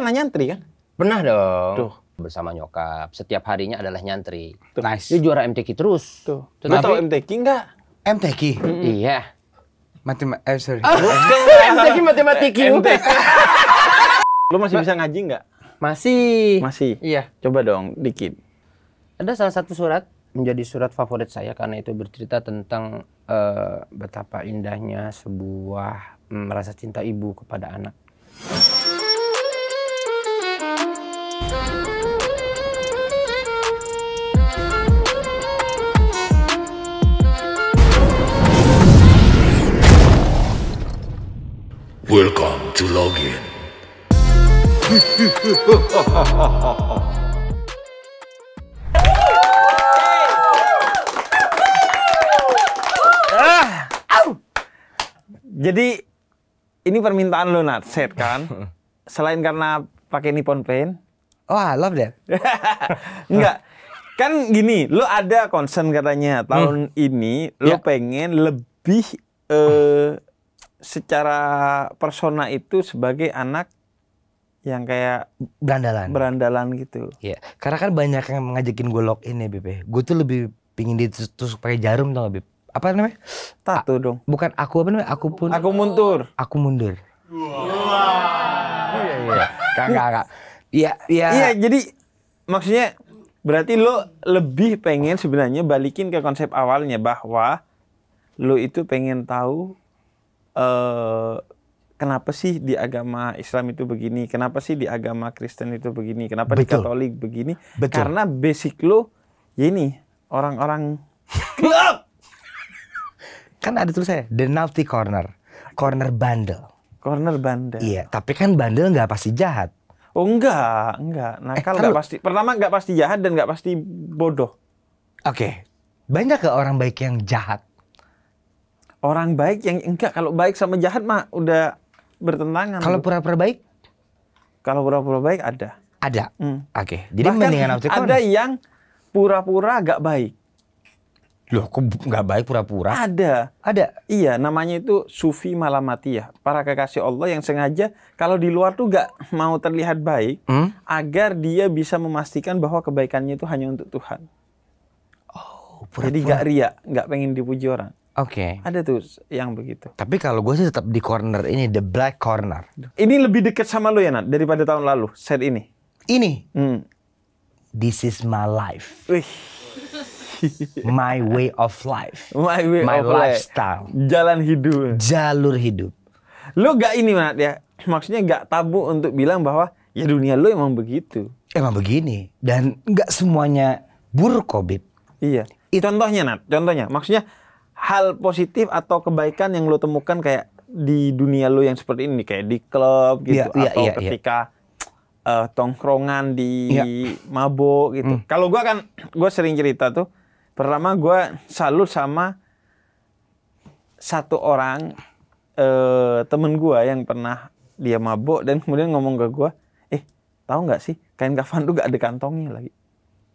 pernah nyantri kan? Pernah dong. Tuh bersama nyokap. Setiap harinya adalah nyantri. Tuh. Nice. Dia juara MTQ terus. Tuh. Tetapi, Lu tau MTQ enggak? MTQ? Mm -hmm. Iya. Matem eh sorry. Ah, MTQ matematik. MTQ. Lu masih bisa ngaji nggak? Masih. Masih. Iya. Coba dong dikit. Ada salah satu surat menjadi surat favorit saya karena itu bercerita tentang uh, betapa indahnya sebuah um, cinta ibu kepada anak. Welcome to login. Ah. Jadi ini permintaan lo Nat, set kan? Selain karena pakai Nippon Paint, Oh, I love that. Enggak. kan gini, lu ada concern katanya tahun hmm. ini lu yeah. pengen lebih uh, secara persona itu sebagai anak yang kayak berandalan. Berandalan gitu. Iya. Karena kan banyak yang ngajakin gue login ya, Bp. Ya. Gue tuh lebih pingin ditusuk pakai jarum tau gak, Apa namanya? Tato dong. Bukan aku apa namanya? Aku pun Aku mundur. Aku mundur. Wow. Iya, iya. Kagak, kagak. Iya, iya. Iya, jadi maksudnya berarti lo lebih pengen sebenarnya balikin ke konsep awalnya bahwa lo itu pengen tahu uh, kenapa sih di agama Islam itu begini, kenapa sih di agama Kristen itu begini, kenapa Betul. di Katolik begini? Betul. Karena basic lo ya ini orang-orang klub. kan ada tulisannya The Naughty Corner, Corner bandel. Corner bandel. Iya, tapi kan bandel nggak pasti jahat. Oh enggak, enggak. Nakal eh, enggak pasti. Pertama enggak pasti jahat dan enggak pasti bodoh. Oke. Okay. Banyak ke orang baik yang jahat? Orang baik yang enggak. Kalau baik sama jahat mah udah bertentangan. Kalau pura-pura baik? Kalau pura-pura baik ada. Ada. Hmm. Oke. Okay. Jadi Bahkan mendingan ada yang pura-pura -pura baik. Loh, kok nggak baik pura-pura? Ada, ada. Iya, namanya itu sufi malamatiyah. Para kekasih Allah yang sengaja kalau di luar tuh nggak mau terlihat baik, hmm? agar dia bisa memastikan bahwa kebaikannya itu hanya untuk Tuhan. Oh, pura-pura. Jadi nggak ria, nggak pengen dipuji orang. Oke. Okay. Ada tuh yang begitu. Tapi kalau gue sih tetap di corner ini, the black corner. Ini lebih dekat sama lo ya, Nat, daripada tahun lalu, set ini. Ini? Hmm. This is my life. Wih my way of life, my way my of lifestyle, jalan hidup, jalur hidup. Lu gak ini Mat ya, maksudnya gak tabu untuk bilang bahwa ya dunia lu emang begitu. Emang begini dan gak semuanya buruk kok Itu Iya. Contohnya Nat, contohnya maksudnya hal positif atau kebaikan yang lu temukan kayak di dunia lu yang seperti ini kayak di klub gitu iya, ya, atau iya, iya. ketika uh, tongkrongan di iya. mabuk gitu. Hmm. Kalau gua kan gua sering cerita tuh Pertama gue salut sama satu orang eh, temen gue yang pernah dia mabok dan kemudian ngomong ke gue, eh tahu nggak sih kain kafan tuh gak ada kantongnya lagi.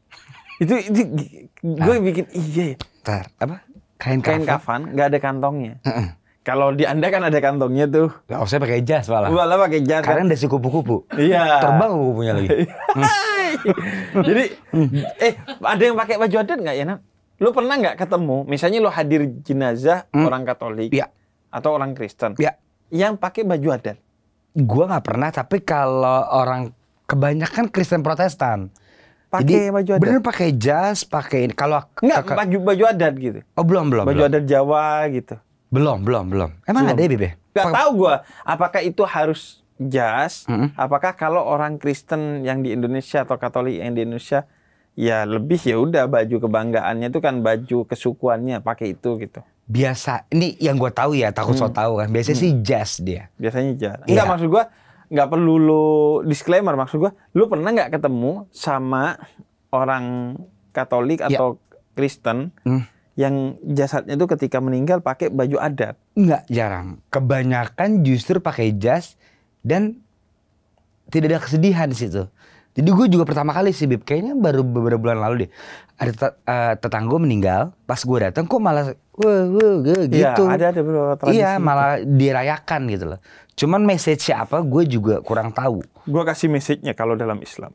itu, itu gue nah, bikin iya. iya. Tar, apa? Kain, kain kafan Gak ada kantongnya. Uh -uh. Kalau di Anda kan ada kantongnya tuh. Gak usah pakai jas malah. Malah pakai jas. Karena kan? si kupu-kupu. Iya. Terbang kupu-kupunya lagi. hmm. Jadi, hmm. eh ada yang pakai baju adat nggak ya, Nak? Lu pernah nggak ketemu, misalnya lu hadir jenazah hmm. orang Katolik ya. atau orang Kristen ya. yang pakai baju adat? Gua nggak pernah, tapi kalau orang kebanyakan Kristen Protestan pakai baju adat. Bener pakai jas, pakai ini. Kalau enggak baju baju adat gitu. Oh, belum belum. Baju belum. adat Jawa gitu. Belum, belum, belum. Emang belum. ada ya, Bebe? Gak tahu gua apakah itu harus jas, -hmm. apakah kalau orang Kristen yang di Indonesia atau Katolik yang di Indonesia ya lebih ya udah baju kebanggaannya itu kan baju kesukuannya pakai itu gitu biasa ini yang gue tahu ya takut hmm. so tahu kan biasanya hmm. sih jazz dia biasanya jazz iya. enggak yeah. maksud gue enggak perlu lu disclaimer maksud gue lu pernah nggak ketemu sama orang Katolik iya. atau yeah. Kristen hmm. yang jasadnya itu ketika meninggal pakai baju adat nggak jarang kebanyakan justru pakai jas dan tidak ada kesedihan di situ jadi gue juga pertama kali sih Bib, kayaknya baru beberapa bulan lalu deh. Ada uh, tetangga meninggal, pas gue datang kok malah wuh, wuh, iya, gitu. Iya, ada ada tradisi. Iya, gitu. malah dirayakan gitu loh. Cuman message siapa apa gue juga kurang tahu. Gue kasih message-nya kalau dalam Islam.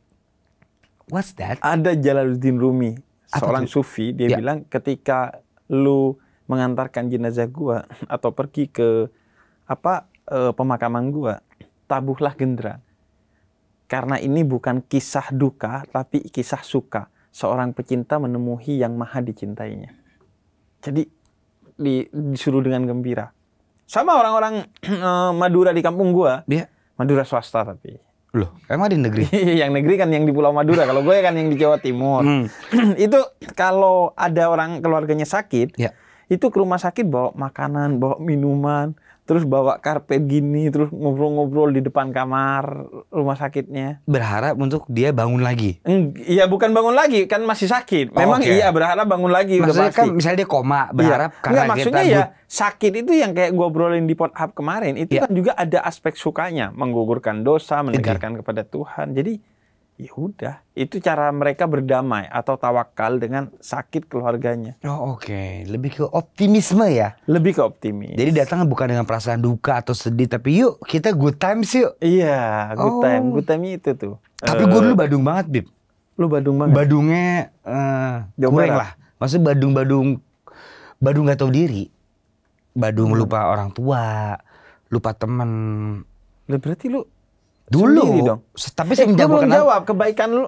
What's that? Ada Jalaluddin Rumi, apa seorang itu? sufi, dia ya. bilang ketika lu mengantarkan jenazah gue atau pergi ke apa e, pemakaman gue, tabuhlah gendera karena ini bukan kisah duka, tapi kisah suka. Seorang pecinta menemui yang maha dicintainya. Jadi di, disuruh dengan gembira. Sama orang-orang eh, Madura di kampung gua. Dia Madura swasta tapi. Loh, emang di negeri? Iya, yang negeri kan yang di Pulau Madura. Kalau gue ya kan yang di Jawa Timur. Hmm. itu kalau ada orang keluarganya sakit, ya. itu ke rumah sakit bawa makanan, bawa minuman, terus bawa karpet gini terus ngobrol-ngobrol di depan kamar rumah sakitnya berharap untuk dia bangun lagi iya bukan bangun lagi kan masih sakit oh, memang oh, okay. iya berharap bangun lagi maksudnya udah kan pasti. kan misalnya dia koma iya. berharap iya. karena Nggak, maksudnya ya sakit itu yang kayak gue obrolin di pot up kemarin itu yeah. kan juga ada aspek sukanya menggugurkan dosa mendengarkan kepada Tuhan jadi ya udah itu cara mereka berdamai atau tawakal dengan sakit keluarganya oh oke okay. lebih ke optimisme ya lebih ke optimis jadi datang bukan dengan perasaan duka atau sedih tapi yuk kita good times yuk iya good oh. time good time itu tuh tapi gue dulu Badung banget bib lu Badung banget Badungnya uh, kurang lah maksudnya Badung Badung Badung gak tau diri Badung hmm. lupa orang tua lupa teman berarti lu Dulu. Sendiri dong. Tapi eh, dia belum jawab kebaikan lu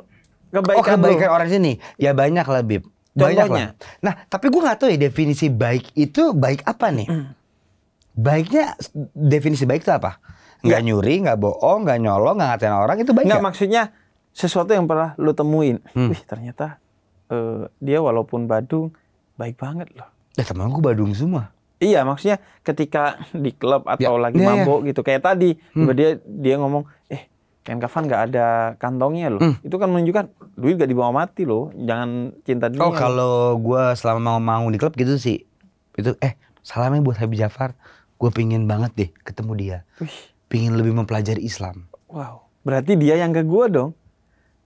kebaikan, oh, kebaikan lu. orang sini ya banyak lah Bib. Banyak lah. Nah, tapi gue gak tahu ya definisi baik itu baik apa nih? Mm. Baiknya definisi baik itu apa? Gak ya. nyuri, gak bohong, gak nyolong, gak ngatain orang itu baik. Enggak ya? maksudnya sesuatu yang pernah lu temuin. Hmm. Wih ternyata uh, dia walaupun Badung baik banget loh. Ya teman gue Badung semua. Iya, maksudnya ketika di klub atau ya, lagi ya, mabok ya. gitu kayak tadi, hmm. dia dia ngomong, "Eh, kain kafan nggak ada kantongnya loh." Hmm. Itu kan menunjukkan duit gak dibawa mati loh. Jangan cinta oh, dunia. Oh, kalau gue selama mau mau di klub gitu sih. Itu eh salamnya buat Habib Jafar. Gue pingin banget deh ketemu dia. Uish. Pingin lebih mempelajari Islam. Wow. Berarti dia yang ke gue dong.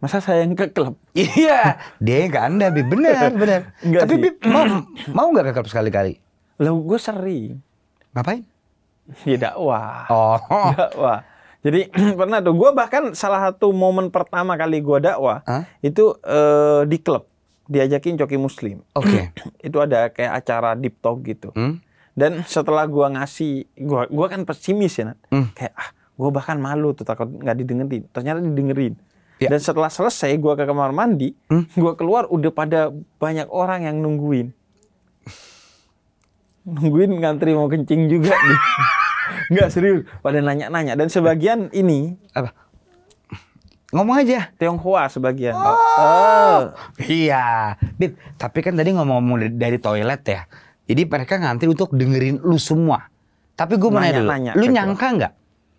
Masa saya yang ke klub? Iya, dia yang ke Anda, Bib. Benar, benar. Tapi Bib mau mau nggak ke klub sekali-kali? Lah gue sering. Ngapain? Ya dakwah. Oh. Dakwah. Jadi pernah tuh gue bahkan salah satu momen pertama kali gue dakwah huh? itu uh, di klub diajakin coki muslim. Oke. Okay. itu ada kayak acara deep talk gitu. Hmm? Dan setelah gue ngasih, gue gua kan pesimis ya, Nat. Hmm. kayak ah gue bahkan malu tuh takut nggak didengerin. Ternyata didengerin. Ya. Dan setelah selesai gue ke kamar mandi, hmm? gue keluar udah pada banyak orang yang nungguin nungguin ngantri mau kencing juga nih. serius, pada nanya-nanya dan sebagian ini apa? Ngomong aja. Tionghoa sebagian. Oh. oh. Iya. Bit, tapi kan tadi ngomong-ngomong dari toilet ya. Jadi mereka ngantri untuk dengerin lu semua. Tapi gue mau nanya nanya, Nanya, lu nyangka nggak?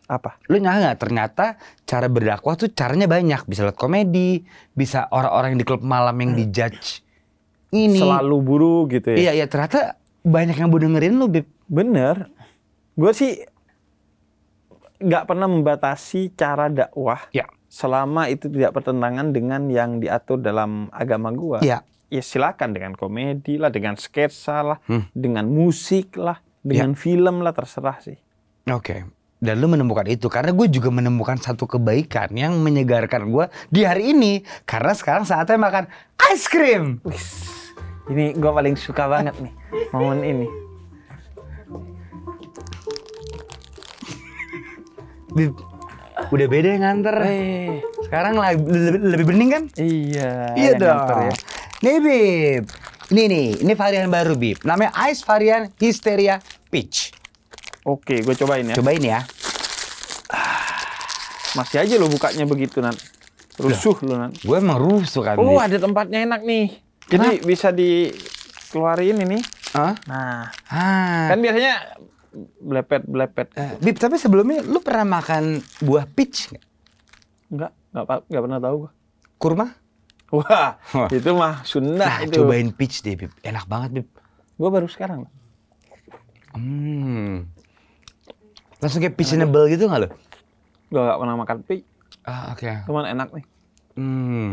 Apa? Lu nyangka nggak ternyata cara berdakwah tuh caranya banyak. Bisa lihat komedi, bisa orang-orang yang di klub malam yang dijudge. Ini. Selalu buru gitu ya. Iya, iya ternyata banyak yang mau dengerin lu, Bib. Bener. Gue sih nggak pernah membatasi cara dakwah. Ya. Selama itu tidak bertentangan dengan yang diatur dalam agama gue, Ya. Ya silakan dengan komedi lah, dengan sketsa lah, hmm. dengan musik lah, dengan ya. film lah terserah sih. Oke. Okay. Dan lu menemukan itu karena gue juga menemukan satu kebaikan yang menyegarkan gue di hari ini karena sekarang saatnya makan ice cream. Wiss ini gue paling suka banget nih momen ini udah beda yang nganter. Eh. Sekarang lebih, lebih bening kan? Iya. Iya dong. ya. Nih Bib, ini nih, ini varian baru Bib. Namanya Ice varian Hysteria Peach. Oke, gue cobain ya. Cobain ya. Ah, masih aja lo bukanya begitu, Nan. Rusuh lo, Nan. Gue emang rusuh kan. Oh, ada tempatnya enak nih. Jadi bisa dikeluarin ini. Huh? Nah. Ah. Kan biasanya blepet-blepet. Eh, Bip, tapi sebelumnya lu pernah makan buah peach nggak? Enggak, enggak, enggak pernah tahu gua. Kurma? Wah, Wah, itu mah Sunda nah, itu. cobain peach deh, Bip. Enak banget, Bip. Gua baru sekarang. Hmm. Langsung kayak peachinable gitu enggak lo? Gua enggak pernah makan peach. Ah, oke. Okay. Cuman enak nih. Hmm.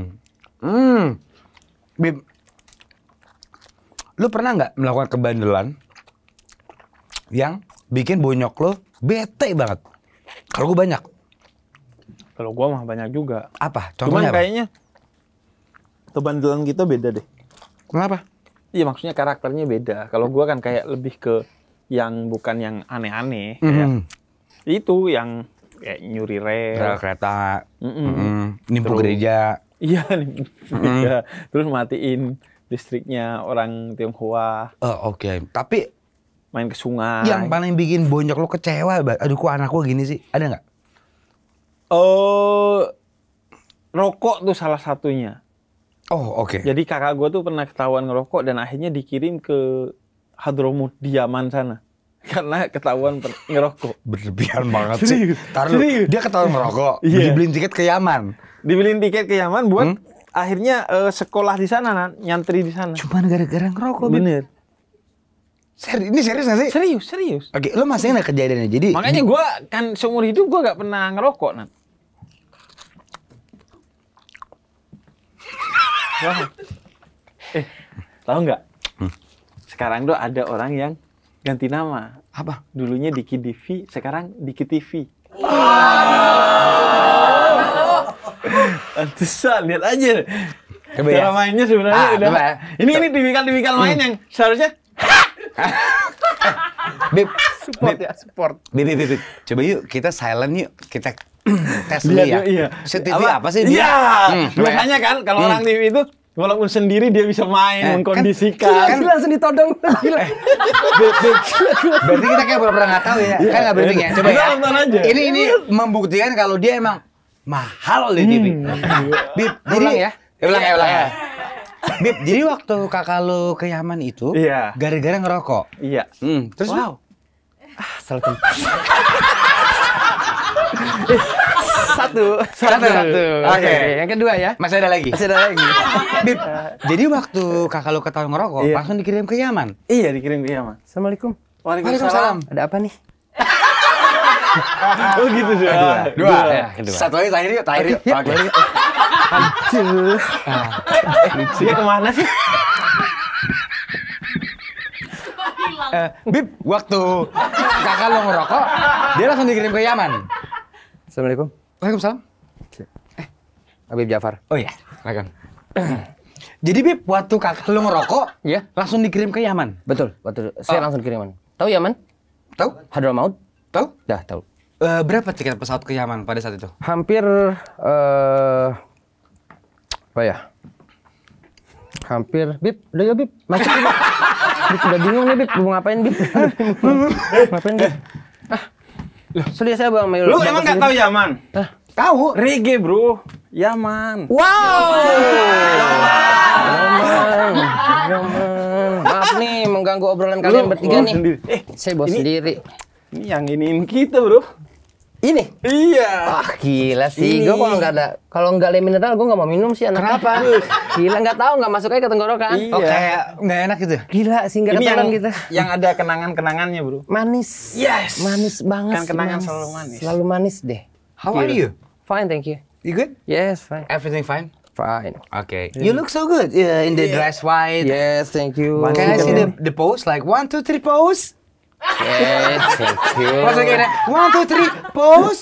Hmm. Bip, Lu pernah nggak melakukan kebandelan yang bikin bonyok lo bete banget? Kalau gue banyak. Kalau gue mah banyak juga. Apa? Contohnya Cuman apa? kayaknya kebandelan kita beda deh. Kenapa? Iya maksudnya karakternya beda. Kalau gue kan kayak lebih ke yang bukan yang aneh-aneh. Mm. Itu yang kayak nyuri rel, rel kereta, mm -mm. Mm -mm. nimpu gereja. Iya, nimpu gereja. Mm -mm. Terus matiin listriknya orang Tionghoa. Uh, Oke, okay. tapi main ke sungai. Yang paling bikin bonyok lo kecewa, aduh kok anak gua gini sih, ada nggak? Oh, uh, rokok tuh salah satunya. Oh oke. Okay. Jadi kakak gue tuh pernah ketahuan ngerokok dan akhirnya dikirim ke Hadromut Diaman sana karena ketahuan ngerokok. Berlebihan banget sih. Taruh, dia ketahuan ngerokok, yeah. dibeliin tiket ke Yaman. Dibeliin tiket ke Yaman buat hmm? akhirnya uh, sekolah di sana nan, nyantri di sana. Cuma gara-gara ngerokok. Bener. Seri, ini serius gak sih? Serius, serius. Oke, lo masih nggak kejadiannya? Jadi makanya gue kan seumur hidup gue gak pernah ngerokok nan. Wah. Eh, tahu nggak? Hmm. Sekarang tuh ada orang yang ganti nama. Apa? Dulunya Diki Divi, sekarang Diki TV. Wow. Antesan, lihat aja. Coba Cara ya? mainnya sebenarnya ah, udah. Ya? Ini ini tipikal-tipikal main hmm. yang seharusnya ya, Bip, support Bip. ya, support. Bip, Bip, Bip. Coba yuk kita silent yuk. Kita tes dulu ya. Iya. TV apa, apa sih dia? Iya. Hmm, ya. Biasanya kan kalau hmm. orang TV itu walaupun sendiri dia bisa main, eh, kan mengkondisikan. Kan, kan langsung ditodong. Berarti kita kayak pura-pura nggak tahu ya. Kan nggak berarti ya. Coba ya. Ini ini membuktikan kalau dia emang mahal oleh TV. Hmm. Bib, jadi ya. ya. Ulang ya, ulang ya. Bib, jadi waktu kakak lo ke Yaman itu iya. gara-gara Gara ngerokok. Iya. Yeah. Hmm, terus wow. Ah, salah satu. Satu. satu. Oke. Okay. Okay. Yang kedua ya. Masih ada lagi. Masih ada lagi. Bib, jadi waktu kakak lo ketahuan ngerokok, iya. langsung dikirim ke Yaman. Iya, dikirim ke Yaman. Assalamualaikum. Waalaikumsalam. Waalaikumsalam. Ada apa nih? oh gitu dua. Ah, dua. Dua. Ya, dua. Satu lagi terakhir yuk, terakhir yuk. Oke. Dia kemana sih? Eh, Bib, waktu kakak lo ngerokok, dia langsung dikirim ke Yaman. Assalamualaikum. Waalaikumsalam. Eh, Abib Jafar. Oh iya. Makan. Jadi Bib, waktu kakak lo ngerokok, ya, langsung dikirim ke Yaman. Betul. Waktu oh. saya oh. langsung dikirim Tahu Yaman? Tahu? Hadramaut. Tahu? Dah tahu. Uh, berapa tiket pesawat ke Yaman pada saat itu? Hampir eh apa ya? Hampir bib, udah ya bib, masuk bib. bib udah bingung nih bib, mau ngapain bib? ngapain bib? Ah. Loh. Sudah saya bawa Lu emang nggak tahu Yaman? Ah. Tahu, reggae bro, Yaman. Wow. Yaman. Yaman. Maaf nih mengganggu obrolan kalian bertiga nih. Eh, saya bawa sendiri. Ini yang iniin kita, Bro. Ini? Iya. Ah, gila sih. Gue kalau nggak ada kalau nggak ada mineral gue nggak mau minum sih Anak Kenapa? gila nggak tahu nggak masuk aja ke tenggorokan. Iya. Oh, kayak nggak enak gitu. Ya? Gila sih nggak ketelan kita. Yang ada kenangan-kenangannya, Bro. Manis. Yes. Manis banget. Kan kenangan manis. selalu manis. Selalu manis deh. How gila. are you? Fine, thank you. You good? Yes, fine. Everything fine? Fine. Okay. You look so good Yeah, in the yeah. dress white. Yes, thank you. Can I see the, the pose? Like one, two, three pose? Yes, thank you. Pas lagi one two three pause.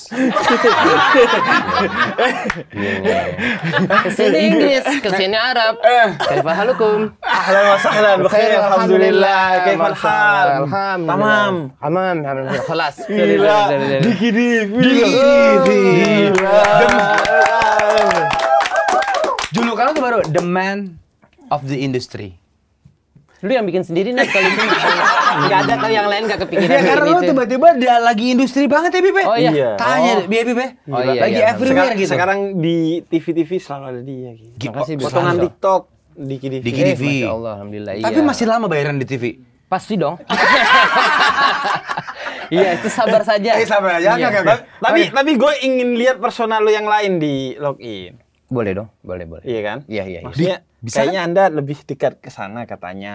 Kesini Inggris, kesini Arab. Kaifa halukum? Ahlan wa sahlan, bukhair alhamdulillah. Kaifa alham? Tamam. Aman, aman. Kelas. Gila. Diki Gila. Gila. Julukan itu baru the man of the industry lu yang bikin sendiri nih kalau itu nggak ada kalau yang lain nggak kepikiran ya karena lu gitu. tiba-tiba dia lagi industri banget ya Bibe oh iya. iya tanya oh. Bibe Bibe oh, iya, lagi iya. everywhere sekarang, gitu sekarang di TV-TV selalu ada dia gitu Makasih, potongan TikTok di TV. di TV. Eh, Allah, Alhamdulillah. Tapi iya. masih lama bayaran di TV? Pasti dong. Iya, itu sabar saja. Eh, sabar aja. Iya. Tapi, tapi gue ingin lihat personal lo yang lain di login. Boleh dong, boleh boleh. Iya kan? Iya iya. iya. Maksudnya, bisa kayaknya kan? Anda lebih dekat ke sana katanya.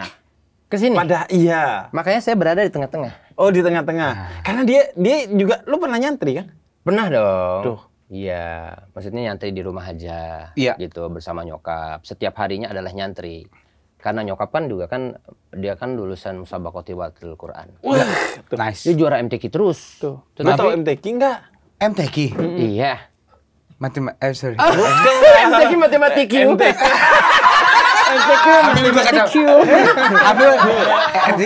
Ke sini. Pada iya. Makanya saya berada di tengah-tengah. Oh, di tengah-tengah. Ah. Karena dia dia juga lu pernah nyantri kan? Pernah dong. Tuh. Iya, maksudnya nyantri di rumah aja iya. gitu bersama nyokap. Setiap harinya adalah nyantri. Karena nyokap kan juga kan dia kan lulusan Musabaqati Watil Quran. Wah, nah, nice. Dia juara MTQ terus. Tuh. Tetapi, lu tahu MTQ enggak? MTQ. Mm -hmm. Iya. Matema eh sorry oh, MTQ matematik MTQ MTQ matematik apa sih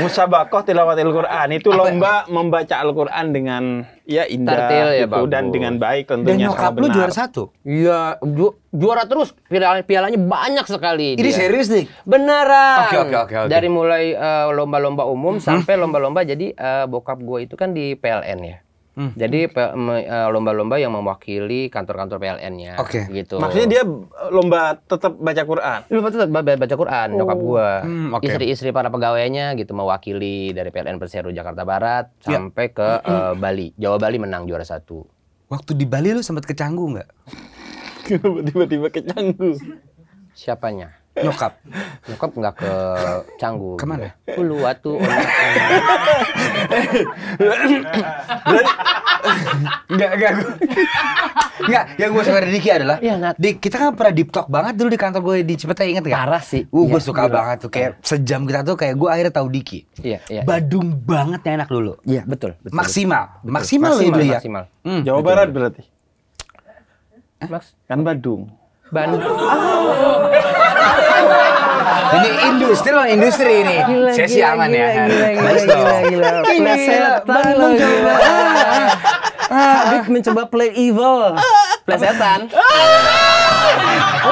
musabakoh tilawatil Quran itu lomba membaca Al-Quran dengan ya indah Tartil, ya, gitu, dan dengan baik tentunya dan nyokap lu juara satu iya ju juara terus pialanya, pialanya banyak sekali ini dia. serius nih beneran oke oke oke dari mulai eh, lomba-lomba uh, umum hmm? sampai lomba-lomba jadi uh, bokap gue itu kan di PLN ya Hmm. Jadi e, lomba-lomba yang mewakili kantor-kantor PLN-nya okay. gitu. Maksudnya dia e, lomba tetap baca Quran. Lomba tetap baca Quran oh. nyokap gua. Hmm, okay. Istri-istri para pegawainya gitu mewakili dari PLN Persero Jakarta Barat yeah. sampai ke uh, Bali. Jawa Bali menang juara satu. Waktu di Bali lu sempat kecanggu nggak? Tiba-tiba kecanggu. Siapanya? nyokap nyokap nggak ke Canggu kemana Hulu Watu nggak nggak nggak yang gue suka dari Diki adalah ya, di, kita kan pernah deep talk banget dulu di kantor gue di Cipete inget gak parah sih uh, gue ya, suka dulu. banget tuh kayak sejam kita tuh kayak gue akhirnya tahu Diki iya, iya. badung banget yang enak dulu iya betul, betul maksimal betul. maksimal sih maksimal, ya maksimal. Hmm, Jawa betul. Barat berarti Mas kan Badung Bandung. Oh ini industri loh industri ini. Gila, saya sih aman gila, ya. Gila, gila, nice gila, gila, gila. Plesetan lo gila Ah, ah. ah mencoba play evil. setan. Ah.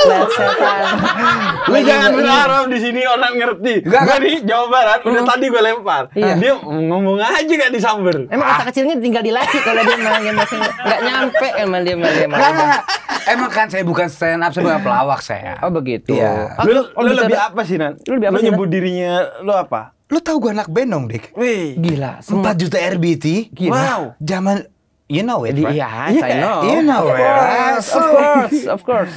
Lu iya. jangan berharap di sini orang ngerti. gak, kan di Jawa Barat udah tadi gue lempar. Iya. Nah, dia ngomong aja gak disamber. Emang otak ah. kecilnya tinggal dilatih kalau dia malah enggak nyampe emang dia malah Emang kan saya bukan stand up, saya bukan pelawak saya. Oh begitu. Iya. Lu, lu lebih apa sih, Nan? Lu lebih apa lu nyebut dirinya lu apa? Lu tahu gue anak band dong, Dik? Wih. Gila. 4 juta RBT. Gila. Wow. Zaman You know it, right? Yeah, I know. You know it. of course. Of course.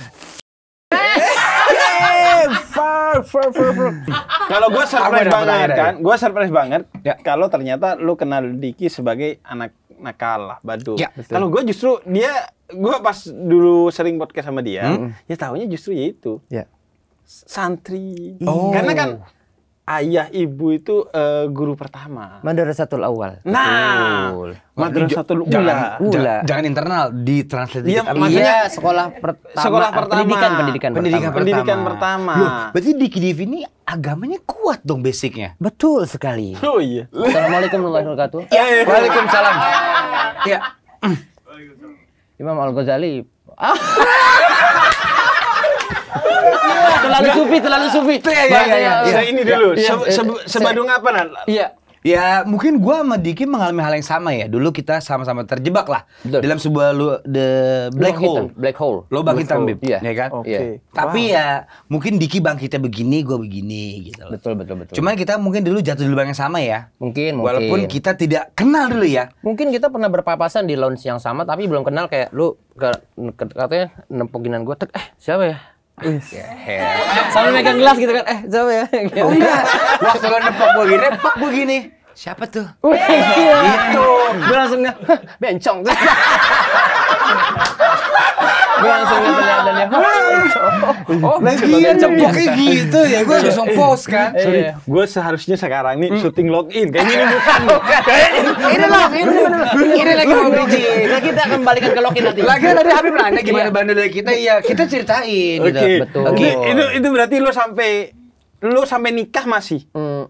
Kalau gue surprise banget ya? kan, gue surprise banget ya. kalau ternyata lu kenal Diki sebagai anak nakal lah, badut. Ya, kalau gue justru dia, gue pas dulu sering podcast sama dia, hmm. ya tahunya justru ya itu. Ya. Santri. Oh. Karena kan ayah ibu itu uh, guru pertama. Madrasatul awal. Nah, madrasatul ula. Jangan, ula. Jangan internal, di translate. Iya, maksudnya iya, sekolah pertama. Sekolah pertama. Pendidikan, pendidikan, pendidikan pertama. Pendidikan pertama. Loh, berarti di Kidiv ini agamanya kuat dong basicnya. Betul sekali. Oh iya. Assalamualaikum warahmatullahi wabarakatuh. Ya, ya. Waalaikumsalam. ya. Imam Al-Ghazali. Ah. terlalu sufi, terlalu sufi. Iya, iya, iya. Ini iya. dulu. Iya. Iya. Sebadung apa, Nan? Iya. Ya mungkin gue sama Diki mengalami hal yang sama ya. Dulu kita sama-sama terjebak lah Betul. dalam sebuah lu, the black hole, hitam. black hole, lubang hitam, bib, yeah. ya kan? Okay. Tapi wow. ya mungkin Diki kita begini, gue begini gitu. Loh. Betul betul betul. Cuman kita mungkin dulu jatuh di lubang yang sama ya. Mungkin Walaupun kita tidak kenal dulu ya. Mungkin kita pernah berpapasan di lounge yang sama tapi belum kenal kayak lu ke, ke, katanya nempokinan gue eh siapa ya Is. Yeah. Sambil megang gelas gitu kan, eh coba ya? Oh, gitu. Oh, enggak. Waktu lo nepok gue gini, nepok gue gini. Siapa tuh? Iya. Gitu. Iya. Gue langsung bencong. gue langsung lihat dan yang oh lagi ya kayak gitu ya gue langsung iya. post kan iya, sorry iya. gue seharusnya sekarang nih hmm. syuting login kayak ini bukan ini login ini lagi mau bridging nah, kita akan balikan ke login nanti lagi tadi Habib nanya gimana bandelnya kita iya kita ceritain gitu. oke betul itu itu berarti lo sampai lo sampai nikah masih hmm.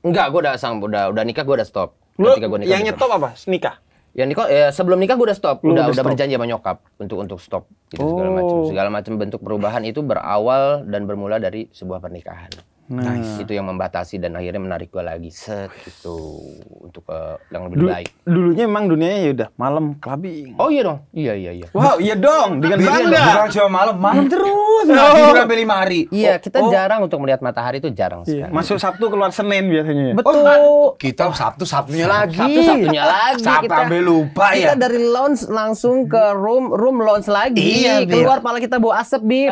Enggak, gue udah sang, udah udah nikah gue udah stop. Lu yang nyetop apa? Nikah? Ya nikah ya sebelum nikah gue udah stop, udah udah, berjanji sama nyokap untuk untuk stop gitu oh. segala macam. Segala macam bentuk perubahan itu berawal dan bermula dari sebuah pernikahan. Nah, nice. Nah, itu yang membatasi dan akhirnya menarik gue lagi set itu untuk uh, yang lebih Dulu, baik. Dulunya emang dunianya ya udah malam clubbing. Oh iya dong. Iya iya iya. Wow, iya dong. Dengan bangga. Bukan cuma malam, malam hmm. terus. Nah, oh. tidur sampai lima hari. Iya, oh, kita oh. jarang untuk melihat matahari itu jarang iya, sekali. Masuk Sabtu keluar Senin biasanya ya? oh, Betul. Oh, kita Sabtu Sabtunya lagi. Sabtu Sabtunya lagi. Sabtu sampai lupa kita ya. Kita dari lounge langsung ke room, room lounge lagi. Iya, keluar pala kita bawa asap, bi.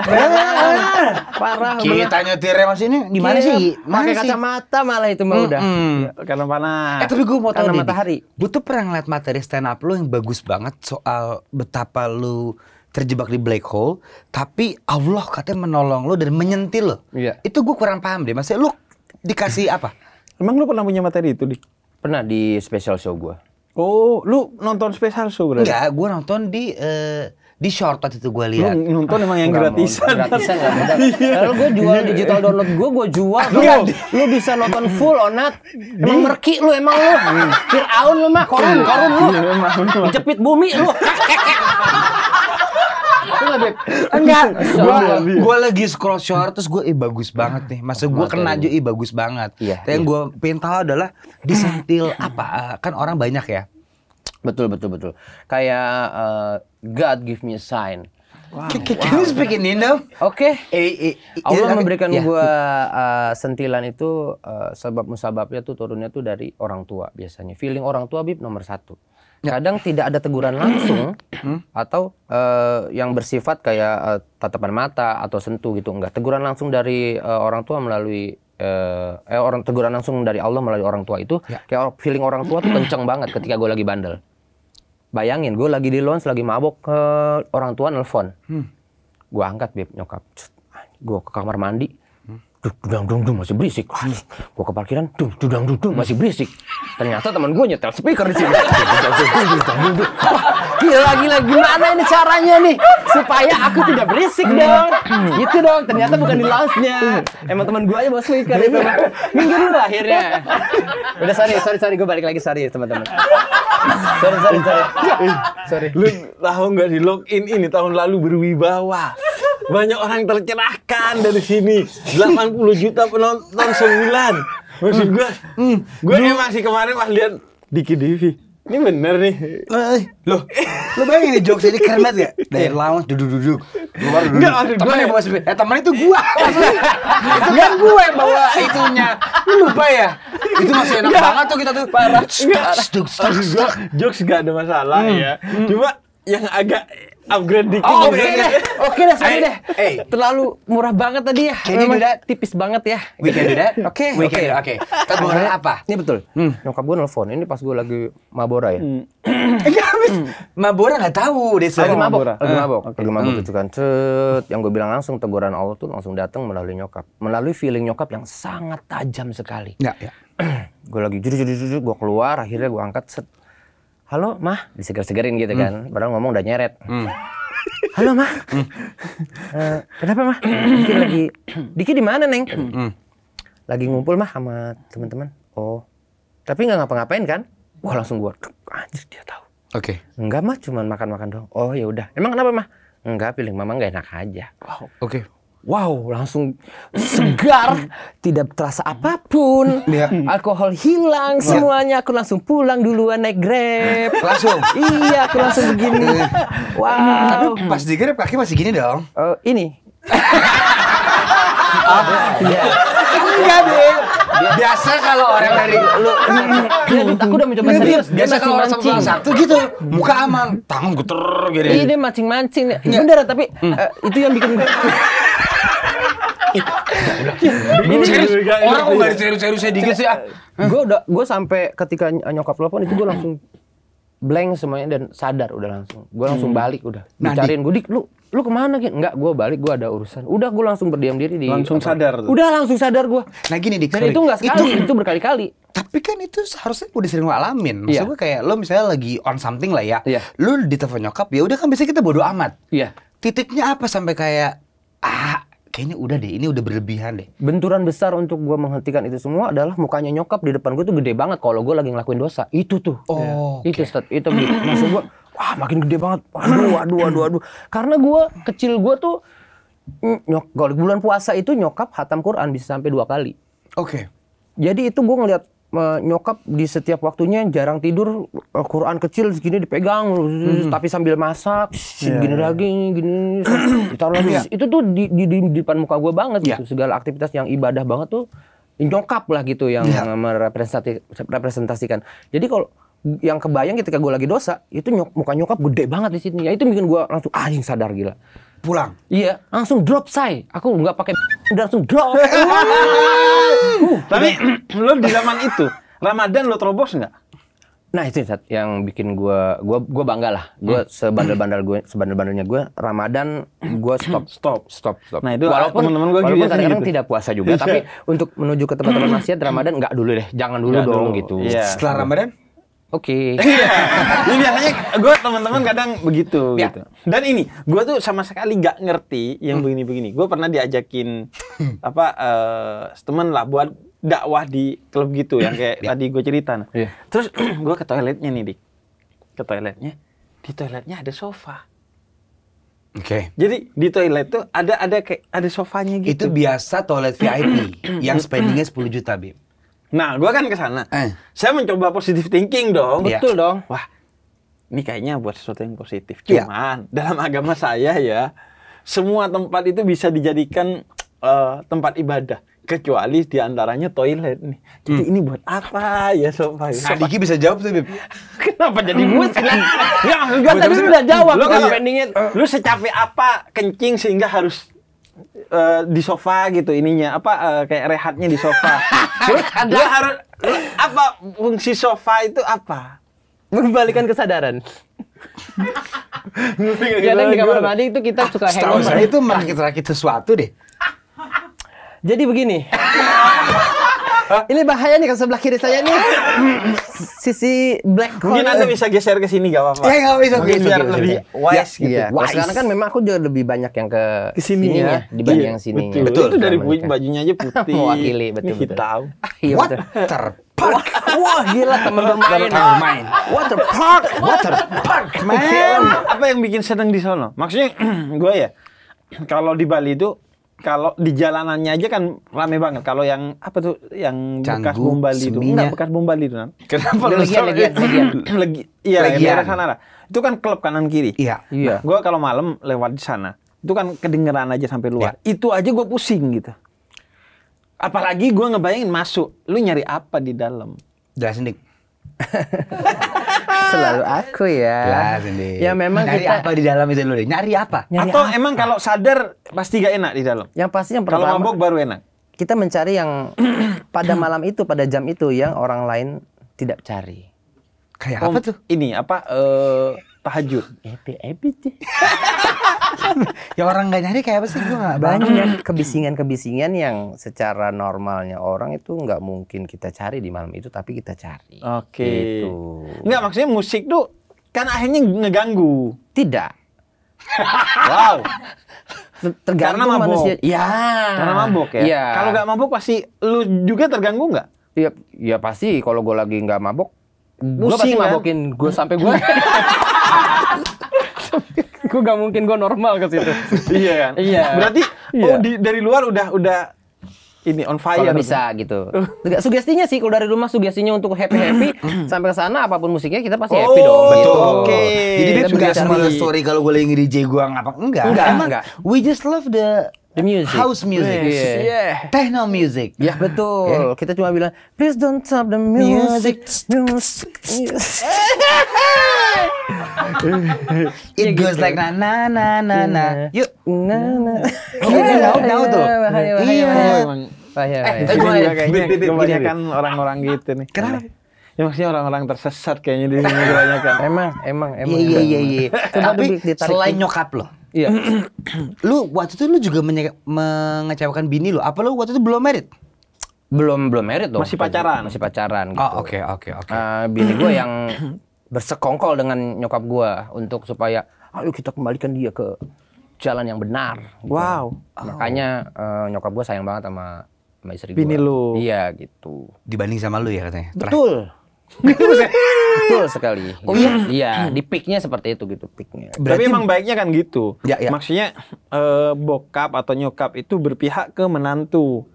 Parah. Kita nyetirnya masih ini gimana? Mana iya, iya. sih? Mana Pakai sih? kacamata malah itu mah mm Hmm. udah. Iya, karena panas. Eh tapi gue mau tahu matahari. Butuh tuh pernah ngeliat materi stand up lo yang bagus banget soal betapa lo terjebak di black hole, tapi Allah katanya menolong lo dan menyentil lo. Iya. Itu gue kurang paham deh. Maksudnya lo dikasih apa? Emang lo pernah punya materi itu, Di? Pernah di special show gue. Oh, lu nonton special show berarti? Enggak, gue nonton di uh, di shortot itu gue lihat. Lu nonton emang yang gratisan. Gratisan gak ada. gue jual iya. digital download gue, gue jual. Lu, bisa nonton full onat. Emang merki lu emang lu. Hmm. Fir'aun lu mah, korun, iya. korun iya, lu. Jepit bumi lu. Enggak, gue gua lagi scroll short terus gue eh bagus banget nih. Masa gue kena aja eh bagus banget. Iya, Tapi yang gue pengen tahu adalah disentil apa? Eh, kan orang banyak ya Betul betul betul. Kayak uh, God give me a sign. Wow. Can, you speak in Indo? Oke. Eh, eh, Allah ya, memberikan yeah. gua uh, sentilan itu uh, sebab musababnya tuh turunnya tuh dari orang tua biasanya. Feeling orang tua bib nomor satu. Ya. Kadang tidak ada teguran langsung hmm? atau uh, yang bersifat kayak uh, tatapan mata atau sentuh gitu enggak. Teguran langsung dari uh, orang tua melalui eh, eh orang teguran langsung dari Allah melalui orang tua itu yeah. kayak feeling orang tua tuh kenceng banget ketika gue lagi bandel Bayangin, gue lagi di lounge, lagi mabok, ke orang tua nelfon. Hmm. Gue angkat, beb, nyokap. Gue ke kamar mandi, dudang dudung masih berisik. Gue ke parkiran, dudang dudung masih berisik. Ternyata teman gue nyetel speaker di sini. Wah, gila gila gimana ini caranya nih supaya aku tidak berisik dong. Gitu dong. Ternyata bukan di lounge-nya. Emang teman gue aja bawa speaker itu. Minggu dulu akhirnya. Udah sorry, sorry, sorry. Gue balik lagi sorry teman-teman. Sorry, sorry, sorry. Eh, sorry. Lu tahu nggak di login ini tahun lalu berwibawa banyak orang tercerahkan dari sini 80 juta penonton sebulan maksud gue hmm, gue emang sih kemarin pas lihat Diki Divi ini bener nih eh, loh lo bayangin nih jokes ini keren banget ya dari iya. lawan duduk duduk luar duduk nggak maksud gue yang bawa sepi eh temen itu gua kan gue yang bawa itunya lu lupa ya itu masih enak banget tuh kita tuh parah jokes gak ada masalah hmm. ya hmm. cuma yang agak upgrade dikit. Oh, oke deh. Oke deh, sorry deh. Hey. Terlalu murah banget tadi ya. Can Memang tipis banget ya. We can do that. Oke. Okay. We okay. can Oke. Okay. Kabarnya apa? Ini betul. Hmm. Nyokap gue nelfon. Ini pas gue lagi mabora ya. Hmm. Eh, habis. Hmm. Mabora nggak tahu deh. Lagi mabok. Ah, lagi mabok. Okay. Hmm. Lagi mabok itu kan cet. Yang gue bilang langsung teguran Allah tuh langsung datang melalui nyokap. Melalui feeling nyokap yang sangat tajam sekali. Ya, ya. gue lagi jujur jujur jujur gue keluar akhirnya gue angkat set halo mah disegar-segarin gitu hmm. kan padahal ngomong udah nyeret hmm. halo mah hmm. uh, kenapa mah Diki lagi Diki di mana neng hmm. hmm. lagi ngumpul mah sama teman-teman oh tapi nggak ngapa-ngapain kan wah langsung gua anjir dia tahu oke okay. enggak mah cuman makan-makan doang oh ya udah emang kenapa mah enggak pilih mama nggak enak aja wow oke okay. Wow, langsung segar, tidak terasa apapun. Ya. Alkohol hilang iya. semuanya. Aku langsung pulang duluan naik Grab. Langsung. iya, aku langsung begini. Iya. wow. Pas di Grab kaki masih gini dong. Uh, ini. iya. Enggak, deh biasa kalau orang dari lu iya, iya. Iya, aku udah mencoba serius biasa kalau orang sama satu gitu muka aman tangan guter gitu iya dia mancing mancing beneran tapi hmm. eh, itu yang bikin ini serius orang gue gak serius-seriusnya dikit sih ah gue udah gue sampai ketika eh, nyokap telepon itu gue langsung blank semuanya dan sadar udah langsung gue langsung hmm. balik udah nah, dicariin gue lu lu kemana gitu? Enggak, gue balik, gue ada urusan. Udah gue langsung berdiam diri di. Langsung apa? sadar. Tuh. Udah langsung sadar gue. Nah gini dik. Dan itu nggak sekali, itu, itu berkali-kali. Tapi kan itu seharusnya udah sering ngalamin. alamin. Maksud yeah. gue kayak lo misalnya lagi on something lah ya. Yeah. Lo ditelepon nyokap ya udah kan biasanya kita bodoh amat. Iya. Yeah. Titiknya apa sampai kayak ah kayaknya udah deh ini udah berlebihan deh. Benturan besar untuk gue menghentikan itu semua adalah mukanya nyokap di depan gue tuh gede banget kalau gue lagi ngelakuin dosa. Itu tuh. Oh. Yeah. Okay. Itu itu maksud gue wah makin gede banget. Waduh, waduh, waduh, waduh. Karena gue kecil gue tuh nyok kalau bulan puasa itu nyokap hatam Quran bisa sampai dua kali. Oke. Okay. Jadi itu gue ngeliat uh, nyokap di setiap waktunya jarang tidur uh, Quran kecil segini dipegang hmm. tapi sambil masak yeah, gini lagi iya, iya. gini ditaruh lagi yeah. itu tuh di, di, di depan muka gue banget yeah. gitu segala aktivitas yang ibadah banget tuh nyokap lah gitu yang yeah. merepresentasikan. Jadi kalau yang kebayang ketika gue lagi dosa itu nyok, muka nyokap gede banget di sini ya itu bikin gue langsung ah, anjing ah, sadar gila pulang iya langsung drop say aku nggak pakai udah langsung drop uh, tapi lo di zaman itu Ramadan lo terobos nggak nah itu yang bikin gue gue gue bangga lah gue hmm. sebandel-bandel gue sebandel-bandelnya gue Ramadan gue stop stop stop stop nah itu walaupun teman-teman gue walaupun kadang-kadang gitu. tidak puasa juga tapi untuk menuju ke tempat-tempat nasihat Ramadan nggak dulu deh jangan dulu gak dong dulu. gitu yeah. setelah Ramadan Oke. Okay. Iya. Jadi biasanya gue teman-teman kadang begitu ya. gitu. Dan ini gue tuh sama sekali gak ngerti yang hmm. begini-begini. Gue pernah diajakin apa uh, eh, temen lah buat dakwah di klub gitu yang kayak ya. tadi gue cerita. Nah. Ya. Terus gue ke toiletnya nih dik. Ke toiletnya. Di toiletnya ada sofa. Oke. Okay. Jadi di toilet tuh ada ada kayak ada sofanya gitu. Itu biasa toilet VIP yang spendingnya 10 juta, Bim. Nah, gua kan ke sana. Eh. Saya mencoba positif thinking dong. Iya. Betul dong. Wah, ini kayaknya buat sesuatu yang positif. Iya. Cuman ya. dalam agama saya ya, semua tempat itu bisa dijadikan uh, tempat ibadah kecuali di antaranya toilet nih. Jadi hmm. ini buat apa ya sobat? Sadiki bisa jawab tuh Bib. Kenapa jadi gue sih? ya, gue tadi udah jawab. Lu kan pendingin. Lu secapek apa kencing sehingga harus uh, di sofa gitu ininya apa uh, kayak rehatnya di sofa. lu harus apa fungsi sofa itu apa? Mengembalikan kesadaran. Kadang di kamar mandi itu kita suka hangover. saya itu merakit-rakit sesuatu deh. Jadi begini. ini bahaya nih kalau sebelah kiri saya ini sisi black hole. Mungkin Anda bisa geser ke sini gak apa-apa. Iya, ya enggak bisa geser lebih wise gitu. Iya. Wise. Sekarang kan memang aku juga lebih banyak yang ke sini ya iya, dibanding iya, yang sini. Betul. Itu dari baju bajunya aja putih. Mewakili betul betul. Hitam. Ah, iya Park. Wah gila teman-teman main. main. Water park, water park. Man, apa yang bikin seneng di sana? Maksudnya gue ya kalau di Bali itu kalau di jalanannya aja kan rame banget. Kalau yang apa tuh yang Canggu, bekas bom Bali itu. Enggak bekas bom Bali itu. kan. Kenapa lu legian, legian, legian. Legi, iya, legian. daerah sana lah. Itu kan klub kanan kiri. Iya. Nah, iya. Nah, gua kalau malam lewat di sana, itu kan kedengeran aja sampai luar. Ya. Itu aja gua pusing gitu. Apalagi gua ngebayangin masuk, lu nyari apa di dalam? Dasendik. Selalu aku ya. Jelas ini. Ya memang nyari kita... apa di dalam itu dulu Nyari apa? Nyari Atau apa? emang kalau sadar pasti gak enak di dalam? Yang pasti yang pertama. Kalau mabok baru enak. Kita mencari yang pada malam itu, pada jam itu yang orang lain tidak cari. Kayak Om, apa tuh? Ini apa? Uh, tahajud. Epi epi ya orang gak nyari kayak apa sih gue gak banyak kebisingan-kebisingan yang secara normalnya orang itu gak mungkin kita cari di malam itu tapi kita cari. Oke. Okay. Gitu. Nggak maksudnya musik tuh kan akhirnya ngeganggu. Tidak. wow. Terganggu karena mabuk. manusia. Ya. Karena mabuk ya. ya. Kalau nggak mabuk pasti lu juga terganggu nggak? Iya, ya pasti kalau gue lagi nggak mabuk gue pasti kan? mabokin gue sampai gue. gue gak mungkin gue normal ke situ. iya kan? Iya. Berarti oh iya. di, dari luar udah udah ini on fire. kalo bisa gitu. sugestinya sih kalau dari rumah sugestinya untuk happy happy sampai ke sana apapun musiknya kita pasti happy oh, dong. Gitu. Betul. Gitu. Oke. Okay. Jadi dia juga sama story kalau gue lagi DJ gue ngapa enggak? Enggak, Emang, enggak. We just love the The music. House music. Yeah. yeah. Techno music. Ya, yeah, betul. Yeah. Kita cuma bilang, please don't stop the music. music. It ya goes gitu. like na na na na na. Iya. Yuk. Na na. Kita tahu tahu tuh. Iya. Bahaya. Iya. Eh, kayaknya kebanyakan orang-orang gitu nih. Kenapa? Ya maksudnya orang-orang tersesat kayaknya di sini kebanyakan. emang, emang, emang. Iya, iya, iya. iya. Tapi selain nyokap loh Iya. lu waktu itu lu juga mengecewakan bini lu. Apa lu waktu itu belum merit? Belum belum merit dong. Masih pacaran. Masih pacaran oh, gitu. Oh, oke okay, oke okay, oke. Okay. Uh, eh, bini gue yang bersekongkol dengan nyokap gue untuk supaya ayo kita kembalikan dia ke jalan yang benar. Gitu. Wow. Makanya uh, nyokap gue sayang banget sama sama istri gue. Bini gua. lu. Iya gitu. Dibanding sama lu ya katanya. Betul. Betul iya. sekali. Oh iya. Iya, di peaknya seperti itu gitu peaknya. Berarti... Tapi emang baiknya kan gitu. Ya, ya. Maksudnya eh, bokap atau nyokap itu berpihak ke menantu.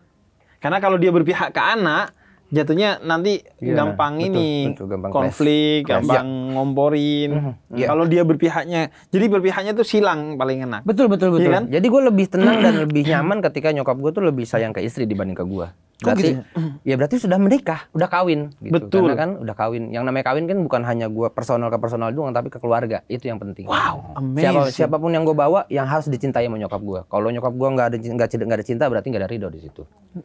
Karena kalau dia berpihak ke anak, jatuhnya nanti yeah, gampang betul, ini betul, gampang konflik, class. gampang yeah. ngomporin. mm Kalau dia berpihaknya, jadi berpihaknya tuh silang paling enak. Betul betul iya betul. Yeah, kan? Jadi gue lebih tenang dan lebih nyaman ketika nyokap gue tuh lebih sayang ke istri dibanding ke gue. Berarti, gitu? Ya? ya berarti sudah menikah, udah kawin. Gitu. Betul. Karena kan udah kawin. Yang namanya kawin kan bukan hanya gue personal ke personal doang, tapi ke keluarga. Itu yang penting. Wow, amazing. Siapa, siapapun yang gue bawa, yang harus dicintai sama nyokap gue. Kalau nyokap gue nggak ada nggak gak ada cinta, berarti nggak ada ridho di situ.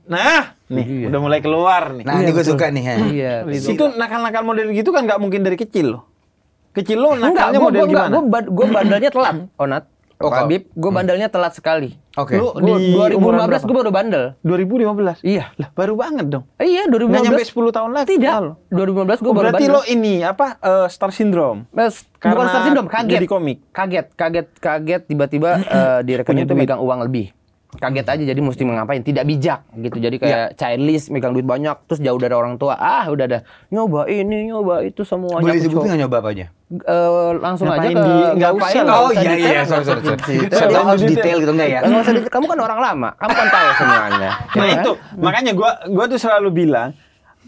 Nah, nih iya. udah mulai keluar nih. Nah, iya, ini gue suka nih. Ya. Iya. iya Itu nakal-nakal model gitu kan nggak mungkin dari kecil loh. Kecil lo nakalnya model gua, gimana? Gue bad, gua, badannya telat, Onat. Oh, Oh, Pak Kabib, gue hmm. bandelnya hmm. telat sekali. Oke. Okay. Lu di 2015 gue baru bandel. 2015. Iya, lah baru banget dong. Eh, iya, 2015. Nggak nyampe 10 tahun lagi. Tidak. Lalu. 2015 gue oh, baru berarti bandel. Berarti lo ini apa uh, Star Syndrome? Mas, eh, Karena bukan Star Syndrome, kaget. Jadi komik. Kaget, kaget, kaget tiba-tiba uh, di rekening itu megang uang lebih kaget aja jadi mesti mengapain tidak bijak gitu jadi iya. kayak ya. childish megang duit banyak terus jauh dari orang tua ah udah ada nyoba ini nyoba itu semuanya boleh disebutin nggak nyoba apa eh, aja uh, langsung Nampain aja ke di, gak usah oh iya iya sorry sorry gitu. harus detail gitu enggak ya kamu kan orang lama kamu kan tahu semuanya ya nah kan? itu makanya gua gua tuh selalu bilang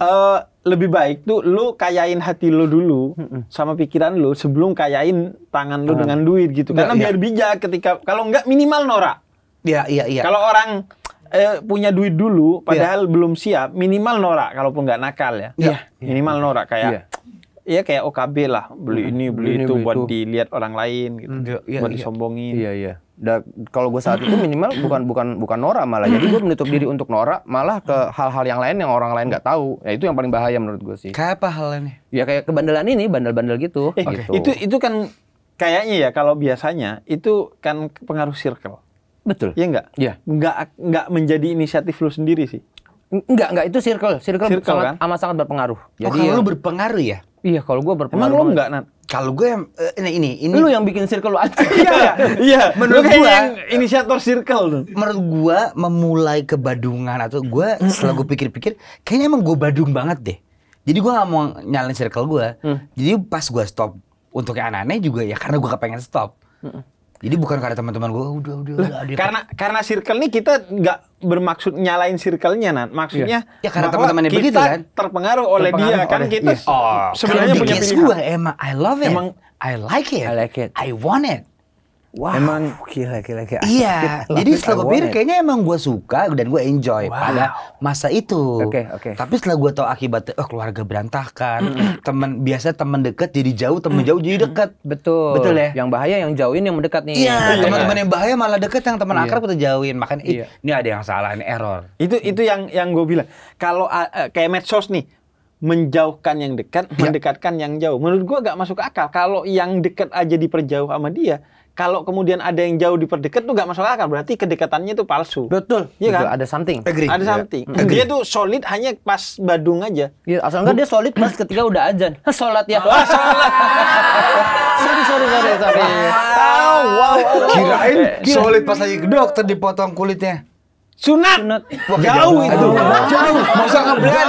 eh lebih baik tuh lu kayain hati lu dulu sama pikiran lu sebelum kayain tangan lu dengan duit gitu. Karena iya. biar bijak ketika kalau enggak minimal norak. Iya, iya, iya. Kalau orang eh, punya duit dulu, iya. padahal ya. belum siap, minimal norak, kalaupun nggak nakal ya. Iya. Minimal iya. norak kayak. Iya. Ya. Iya kayak OKB lah, beli ini, beli, beli itu beli buat itu. dilihat orang lain gitu. ya, Ya, buat disombongin. Iya, iya. kalau gue saat itu minimal bukan bukan bukan Nora malah. Jadi gue menutup diri untuk Nora malah ke hal-hal yang lain yang orang lain nggak tahu. Ya itu yang paling bahaya menurut gue sih. Kayak apa hal ini? Ya kayak kebandelan ini, bandel-bandel gitu. Eh, okay. gitu. Itu itu kan kayaknya ya kalau biasanya itu kan pengaruh circle. Betul. Iya enggak? Iya. Enggak enggak menjadi inisiatif lu sendiri sih. Enggak, enggak itu circle. Circle, circle sangat, kan? amat sangat berpengaruh. Oh, Jadi oh, kalau ya, lu berpengaruh ya? Iya, kalau gua berpengaruh. Emang lu enggak, Nat? Kalau gue yang uh, ini ini ini lu yang bikin circle lu aja. Iya, iya, iya. Menurut gue yang inisiator circle lu. Menurut gua memulai kebadungan atau gue setelah pikir-pikir kayaknya emang gua badung banget deh. Jadi gua gak mau nyalain circle gua Hmm. Jadi pas gua stop untuk yang aneh-aneh juga ya karena gue kepengen stop. Hmm jadi bukan karena teman-teman gue udah udah, udah ada karena karena circle nih kita nggak bermaksud nyalain circle-nya nan. Maksudnya ya, ya karena teman teman begitu kan. Terpengaruh oleh terpengaruh kan dia oleh, kan kita yes. oh, sebenarnya punya pilihan. gue emang I love it. Emang I like it. I like it. I want it. Wow, emang gila gila gila. Iya, gila, jadi pikir ya. kayaknya emang gue suka dan gue enjoy wow. pada masa itu. Oke okay, oke. Okay. Tapi setelah gue tau akibatnya, oh keluarga berantakan, teman biasa teman deket jadi jauh, teman jauh jadi deket. Betul. Betul ya. Yang bahaya yang jauhin yang mendekat nih. Iya, teman-teman yang bahaya malah deket yang teman akar iya. akrab kita jauhin. Makanya iya. ini ada yang salah, ini error. Itu itu yang yang gue bilang. Kalau uh, kayak medsos nih, menjauhkan yang dekat, ya. mendekatkan yang jauh. Menurut gua gak masuk akal. Kalau yang dekat aja diperjauh sama dia, kalau kemudian ada yang jauh diperdekat tuh gak masuk akal. Berarti kedekatannya itu palsu. Betul. Iya kan? Ada something. Agree. Ada iya. something. Yeah. Agree. Dia tuh solid hanya pas badung aja. Iya, asal enggak dia solid pas ketika udah azan. Salat ya. Oh, ah, salat. sorry, sorry, sorry, sorry. Ah, wow, wow. Kirain solid pas lagi ke dokter dipotong kulitnya sunat, sunat. Jauh, jauh itu jauh mau usah ngeblend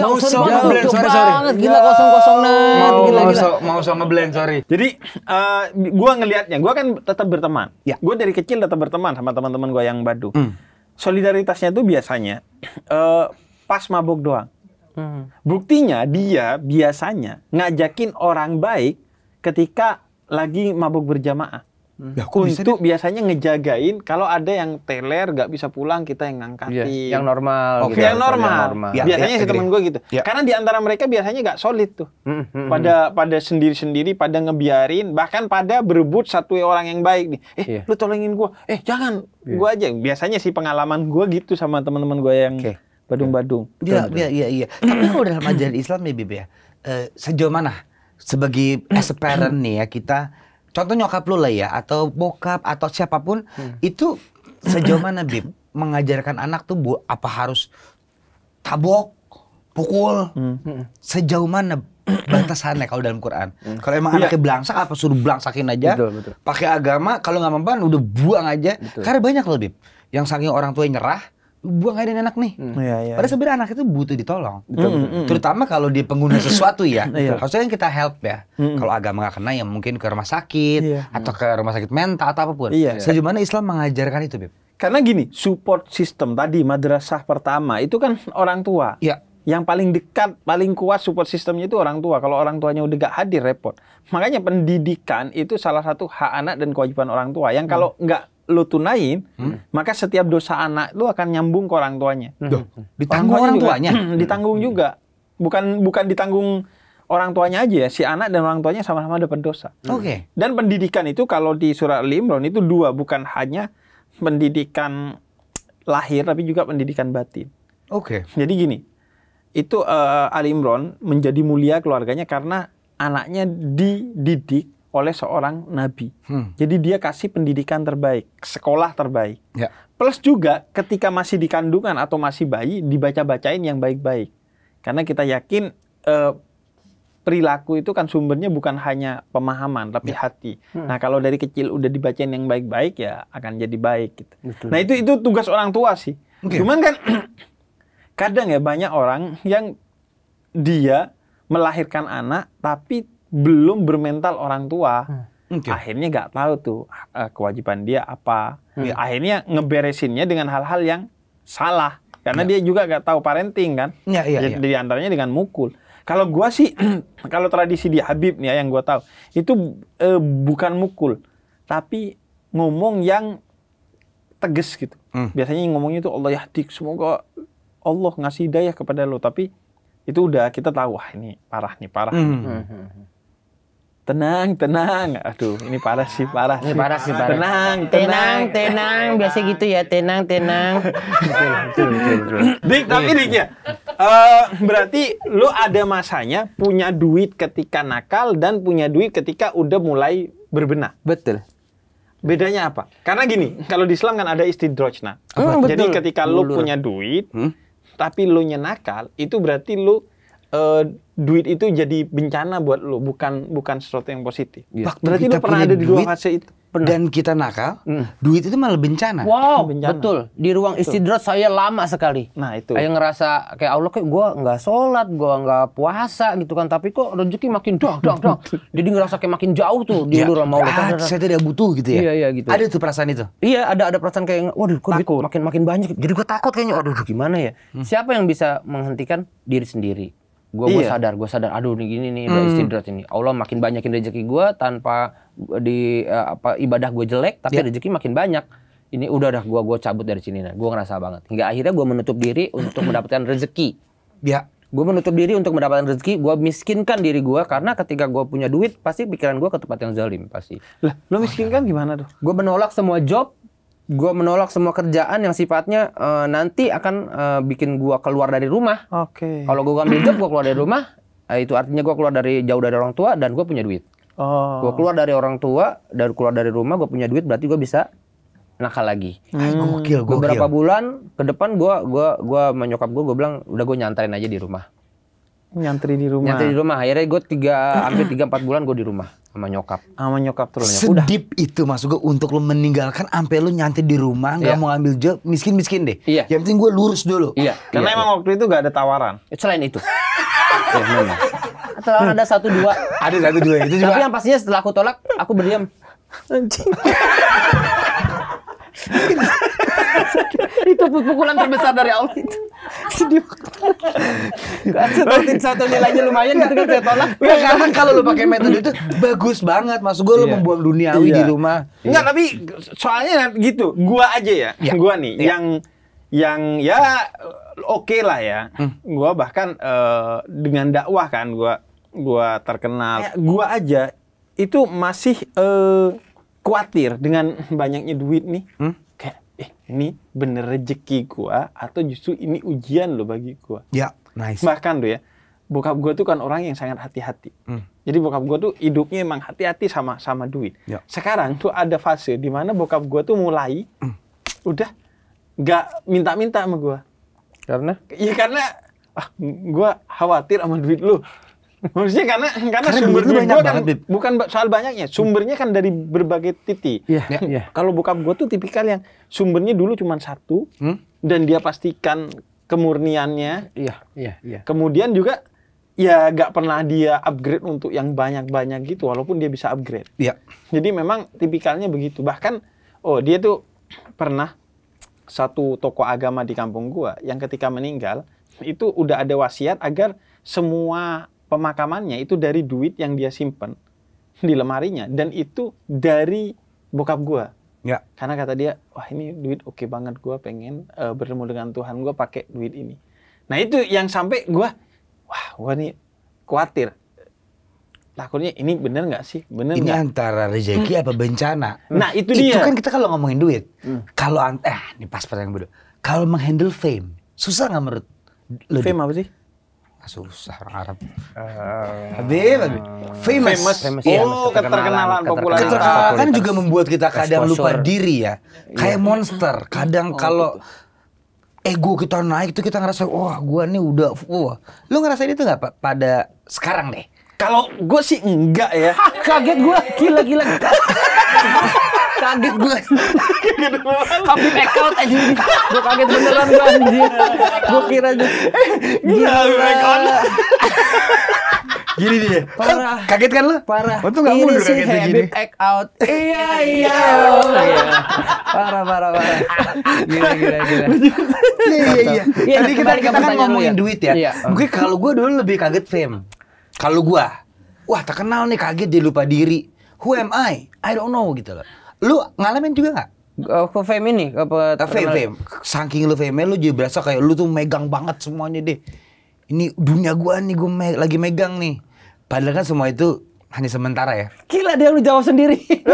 mau usah ngeblend sorry sorry gila kosong kosong net gila gila mau usah ngeblend sorry jadi uh, eh, gue ngelihatnya gue kan tetap berteman ya. gue dari kecil tetap berteman sama teman-teman gue yang badu hmm. solidaritasnya tuh biasanya uh, pas mabuk doang hmm. buktinya dia biasanya ngajakin orang baik ketika lagi mabuk berjamaah Ya, untuk biasanya ngejagain kalau ada yang teler gak bisa pulang kita yang ngangkatin. Iya, yang normal. Okay. Gitu. Yang normal. Yang normal. Ya, biasanya ya, sih temen gue gitu. Ya. Karena diantara mereka biasanya gak solid tuh. Hmm, hmm, -hmm. Pada pada sendiri-sendiri, pada ngebiarin, bahkan pada berebut satu orang yang baik nih. Eh, yeah. lu tolongin gue. Eh, jangan. Yeah. Gue aja. Biasanya sih pengalaman gue gitu sama teman-teman gue yang okay. badung-badung. Iya, iya, iya, iya. Ya. Tapi kalau dalam ajaran Islam ya, Bibi ya, uh, eh, sejauh mana sebagai as a parent nih ya kita contoh nyokap lu lah ya atau bokap atau siapapun hmm. itu sejauh mana Bib mengajarkan anak tuh bu, apa harus tabok, pukul, hmm. hmm. sejauh mana batasannya kalau dalam Quran. Hmm. Kalau emang ya. anaknya belangsak apa suruh belangsakin aja. Betul, betul. Pakai agama kalau nggak mempan udah buang aja. Betul. Karena banyak loh Bib yang saking orang tuanya nyerah buang gak ada enak nih. Hmm. Ya, ya, Padahal iya. sebenarnya anak itu butuh ditolong. Hmm, hmm, Hmm, Terutama kalau dia pengguna sesuatu ya. Iya. Harusnya kan kita help ya. Hmm. Kalau agama gak kena ya mungkin ke rumah sakit iya. atau ke rumah sakit mental atau apapun. Iya. Sejauh mana Islam mengajarkan itu, Bib? Karena gini, support system tadi madrasah pertama itu kan orang tua. Iya. Yang paling dekat, paling kuat support sistemnya itu orang tua. Kalau orang tuanya udah gak hadir repot. Makanya pendidikan itu salah satu hak anak dan kewajiban orang tua. Yang hmm. kalau hmm lu tunain, hmm? maka setiap dosa anak lu akan nyambung ke orang tuanya. Hmm. Duh, ditanggung orang, tuanya, orang tuanya? Hmm, ditanggung juga. Bukan bukan ditanggung orang tuanya aja ya, si anak dan orang tuanya sama-sama ada pendosa. Hmm. Oke. Okay. Dan pendidikan itu kalau di surat al imron itu dua, bukan hanya pendidikan lahir tapi juga pendidikan batin. Oke. Okay. Jadi gini, itu uh, eh, Ali Imron menjadi mulia keluarganya karena anaknya dididik oleh seorang nabi. Hmm. Jadi dia kasih pendidikan terbaik, sekolah terbaik. Ya. Plus juga ketika masih di kandungan atau masih bayi dibaca-bacain yang baik-baik. Karena kita yakin eh, perilaku itu kan sumbernya bukan hanya pemahaman tapi ya. hati. Hmm. Nah, kalau dari kecil udah dibacain yang baik-baik ya akan jadi baik gitu. Nah, itu itu tugas orang tua sih. Okay. Cuman kan kadang ya banyak orang yang dia melahirkan anak tapi belum bermental orang tua, hmm. okay. akhirnya nggak tahu tuh uh, kewajiban dia apa. Hmm. Ya, akhirnya ngeberesinnya dengan hal-hal yang salah karena yeah. dia juga nggak tahu parenting kan. Iya iya. Jadi yeah. Di antaranya dengan mukul. Kalau gua sih kalau tradisi di Habib nih ya, yang gua tahu itu uh, bukan mukul tapi ngomong yang tegas gitu. Hmm. Biasanya ngomongnya itu Allah ya dik semoga Allah ngasih daya kepada lo. Tapi itu udah kita tahu, wah ini parah nih, parah. Hmm. Hmm. hmm, hmm tenang tenang aduh ini parah sih parah ini sih. parah sih parah tenang tenang tenang, biasa gitu ya tenang tenang dik tapi dik ya uh, berarti lu ada masanya punya duit ketika nakal dan punya duit ketika udah mulai berbenah betul bedanya apa karena gini kalau di Islam kan ada istidrojna hmm, jadi ketika lu punya duit hmm? tapi lu nyenakal itu berarti lu uh, duit itu jadi bencana buat lo, bukan bukan sesuatu yang positif. ya. berarti lo pernah ada di dua fase itu. Pernah. Dan kita nakal, hmm. duit itu malah bencana. Wow, bencana. betul. Di ruang istidrot saya lama sekali. Nah itu. Saya ngerasa kayak Allah kayak gue nggak sholat, gue nggak puasa gitu kan. Tapi kok rezeki makin dong dong dong. Jadi ngerasa kayak makin jauh tuh di ya, luar mau. Ah, saya tidak butuh gitu ya. Iya iya gitu. Ada tuh perasaan itu. Iya ada ada perasaan kayak waduh kok takut. makin makin banyak. Jadi gue takut kayaknya. Waduh gimana ya. Hmm. Siapa yang bisa menghentikan diri sendiri? gue iya. sadar gue sadar aduh nih gini nih udah hmm. istidrat ini Allah makin banyakin rezeki gue tanpa di uh, apa ibadah gue jelek tapi yeah. rezeki makin banyak ini udah dah gue gue cabut dari sini nih gue ngerasa banget hingga akhirnya gue menutup diri untuk mendapatkan rezeki ya gue menutup diri untuk mendapatkan rezeki gue miskinkan diri gue karena ketika gue punya duit pasti pikiran gue ke tempat yang zalim pasti lah lo miskinkan oh, gimana tuh gue menolak semua job gue menolak semua kerjaan yang sifatnya uh, nanti akan uh, bikin gue keluar dari rumah. Oke. Okay. Kalau gue ambil job gue keluar dari rumah, eh, itu artinya gue keluar dari jauh dari orang tua dan gue punya duit. Oh. Gue keluar dari orang tua dan keluar dari rumah gue punya duit berarti gue bisa nakal lagi. Hmm. Gokil, gokil. Beberapa bulan ke depan gue gue gue menyokap gue gue bilang udah gue nyantain aja di rumah. Nyantri di rumah. Nyantri di rumah. Akhirnya gue tiga hampir tiga empat bulan gue di rumah sama nyokap. Sama nyokap terus. Sedip Udah. itu masuk gue untuk lo meninggalkan sampai lo nyantri di rumah nggak yeah. mau ambil job miskin miskin deh. Iya. Yeah. Yang penting gue lurus dulu. Iya. Yeah. Karena yeah. emang waktu itu gak ada tawaran. Eh, selain itu. ya, ada hmm. satu dua. Ada satu dua itu juga. Tapi yang pastinya setelah aku tolak aku berdiam. Anjing. itu pukulan terbesar dari Allah itu. Sedih. Kan setotin satu nilainya lumayan gitu kan saya tolak. Ya karena kan kalau lu pakai metode itu bagus banget. masuk gue lu iya. membuang duniawi iya. di rumah. Enggak, tapi soalnya gitu. Gua aja ya. ya. Gua nih iya. yang yang ya oke okay lah ya. Hmm. Gua bahkan uh, dengan dakwah kan gua gua terkenal. Ya. Gua aja itu masih uh, khawatir dengan banyaknya duit nih. Hmm? eh ini bener rezeki gua atau justru ini ujian loh bagi gua. Ya, nice. Bahkan tuh ya, bokap gua tuh kan orang yang sangat hati-hati. Mm. Jadi bokap gua tuh hidupnya emang hati-hati sama sama duit. Yeah. Sekarang tuh ada fase di mana bokap gua tuh mulai mm. udah nggak minta-minta sama gua. Karena? Iya karena ah, gua khawatir sama duit lu. Maksudnya karena karena, karena sumber gue kan banget, bukan soal banyaknya, sumbernya kan dari berbagai titik. Yeah. Iya, yeah, yeah. Kalau buka gue tuh tipikal yang sumbernya dulu cuma satu hmm? dan dia pastikan kemurniannya. Iya, iya, yeah. Kemudian juga ya gak pernah dia upgrade untuk yang banyak-banyak gitu walaupun dia bisa upgrade. Iya. Jadi memang tipikalnya begitu. Bahkan oh dia tuh pernah satu toko agama di kampung gua yang ketika meninggal itu udah ada wasiat agar semua pemakamannya itu dari duit yang dia simpen di lemarinya dan itu dari bokap gua. Ya. Karena kata dia, wah ini duit oke okay banget gua pengen uh, bertemu dengan Tuhan gua pakai duit ini. Nah, itu yang sampai gua wah, gua nih khawatir. Takutnya ini bener nggak sih? Bener Ini gak? antara rezeki hmm. apa bencana? Nah, itu, nah, itu dia. Itu kan kita kalau ngomongin duit, hmm. kalau eh ini pas pertanyaan berdua. Kalau menghandle fame, susah nggak menurut lo? Fame apa sih? susah orang Arab. Uh, Habib, Habib. Famous. famous. famous. Oh, iya. keterkenalan, keterkenalan populer. Keterkenalan kan juga membuat kita kadang lupa diri ya. Iya. Kayak monster. Kadang oh, kalau gitu. ego kita naik tuh kita ngerasa wah oh, gua nih udah wah. Lu ngerasain itu nggak pak pada sekarang deh? Kalau gue sih enggak ya. Kaget gue gila-gila. kaget gue kabin out aja gue kaget beneran gue anjir gue kira aja eh, gila kabin account gini dia parah kaget kan lo parah untung gak mundur si kagetnya gini act out iya, iya iya parah parah parah gila gila gila iya iya iya, iya, iya tadi kita, kita kan ngomongin ya. duit ya iya. mungkin kalau gue dulu lebih kaget fame kalau gue wah terkenal nih kaget dia lupa diri who am I I don't know gitu loh Lu ngalamin juga nggak? Ke fame ini apa? Fame, fame. Saking lu fame, lu jadi berasa kayak lu tuh megang banget semuanya deh. Ini dunia gua nih, gua me lagi megang nih. Padahal kan semua itu hanya sementara ya. Gila dia lu jawab sendiri.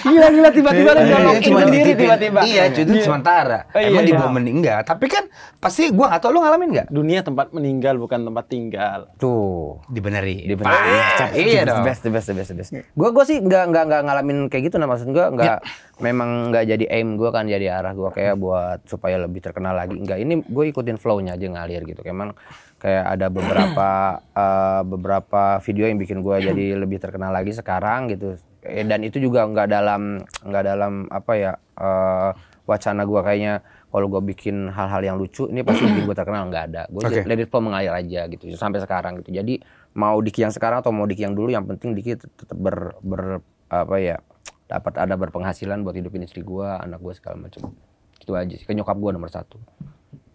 gila gila tiba-tiba lu iya, nolongin iya, sendiri tiba-tiba. Iya, itu iya. sementara. Oh, emang di bawah meninggal, tapi kan pasti gua atau lu ngalamin nggak? Dunia tempat meninggal bukan tempat tinggal. Tuh, dibeneri. Dibeneri. Ah, iya dong. Best, best, best, best. Gua gua sih nggak nggak nggak ngalamin kayak gitu nah maksud gua nggak memang nggak jadi aim gua kan jadi arah gua kayak buat supaya lebih terkenal lagi. Enggak, ini gue ikutin flow-nya aja ngalir gitu. Emang kayak ada beberapa uh, beberapa video yang bikin gue jadi lebih terkenal lagi sekarang gitu eh dan itu juga nggak dalam nggak dalam apa ya uh, wacana gue kayaknya kalau gue bikin hal-hal yang lucu ini pasti bikin gue terkenal nggak ada gue okay. let it flow mengalir aja gitu sampai sekarang gitu jadi mau Diki yang sekarang atau mau Diki yang dulu yang penting Diki tetap ber, ber apa ya dapat ada berpenghasilan buat hidupin istri gue anak gue segala macam itu aja sih kenyokap kan gue nomor satu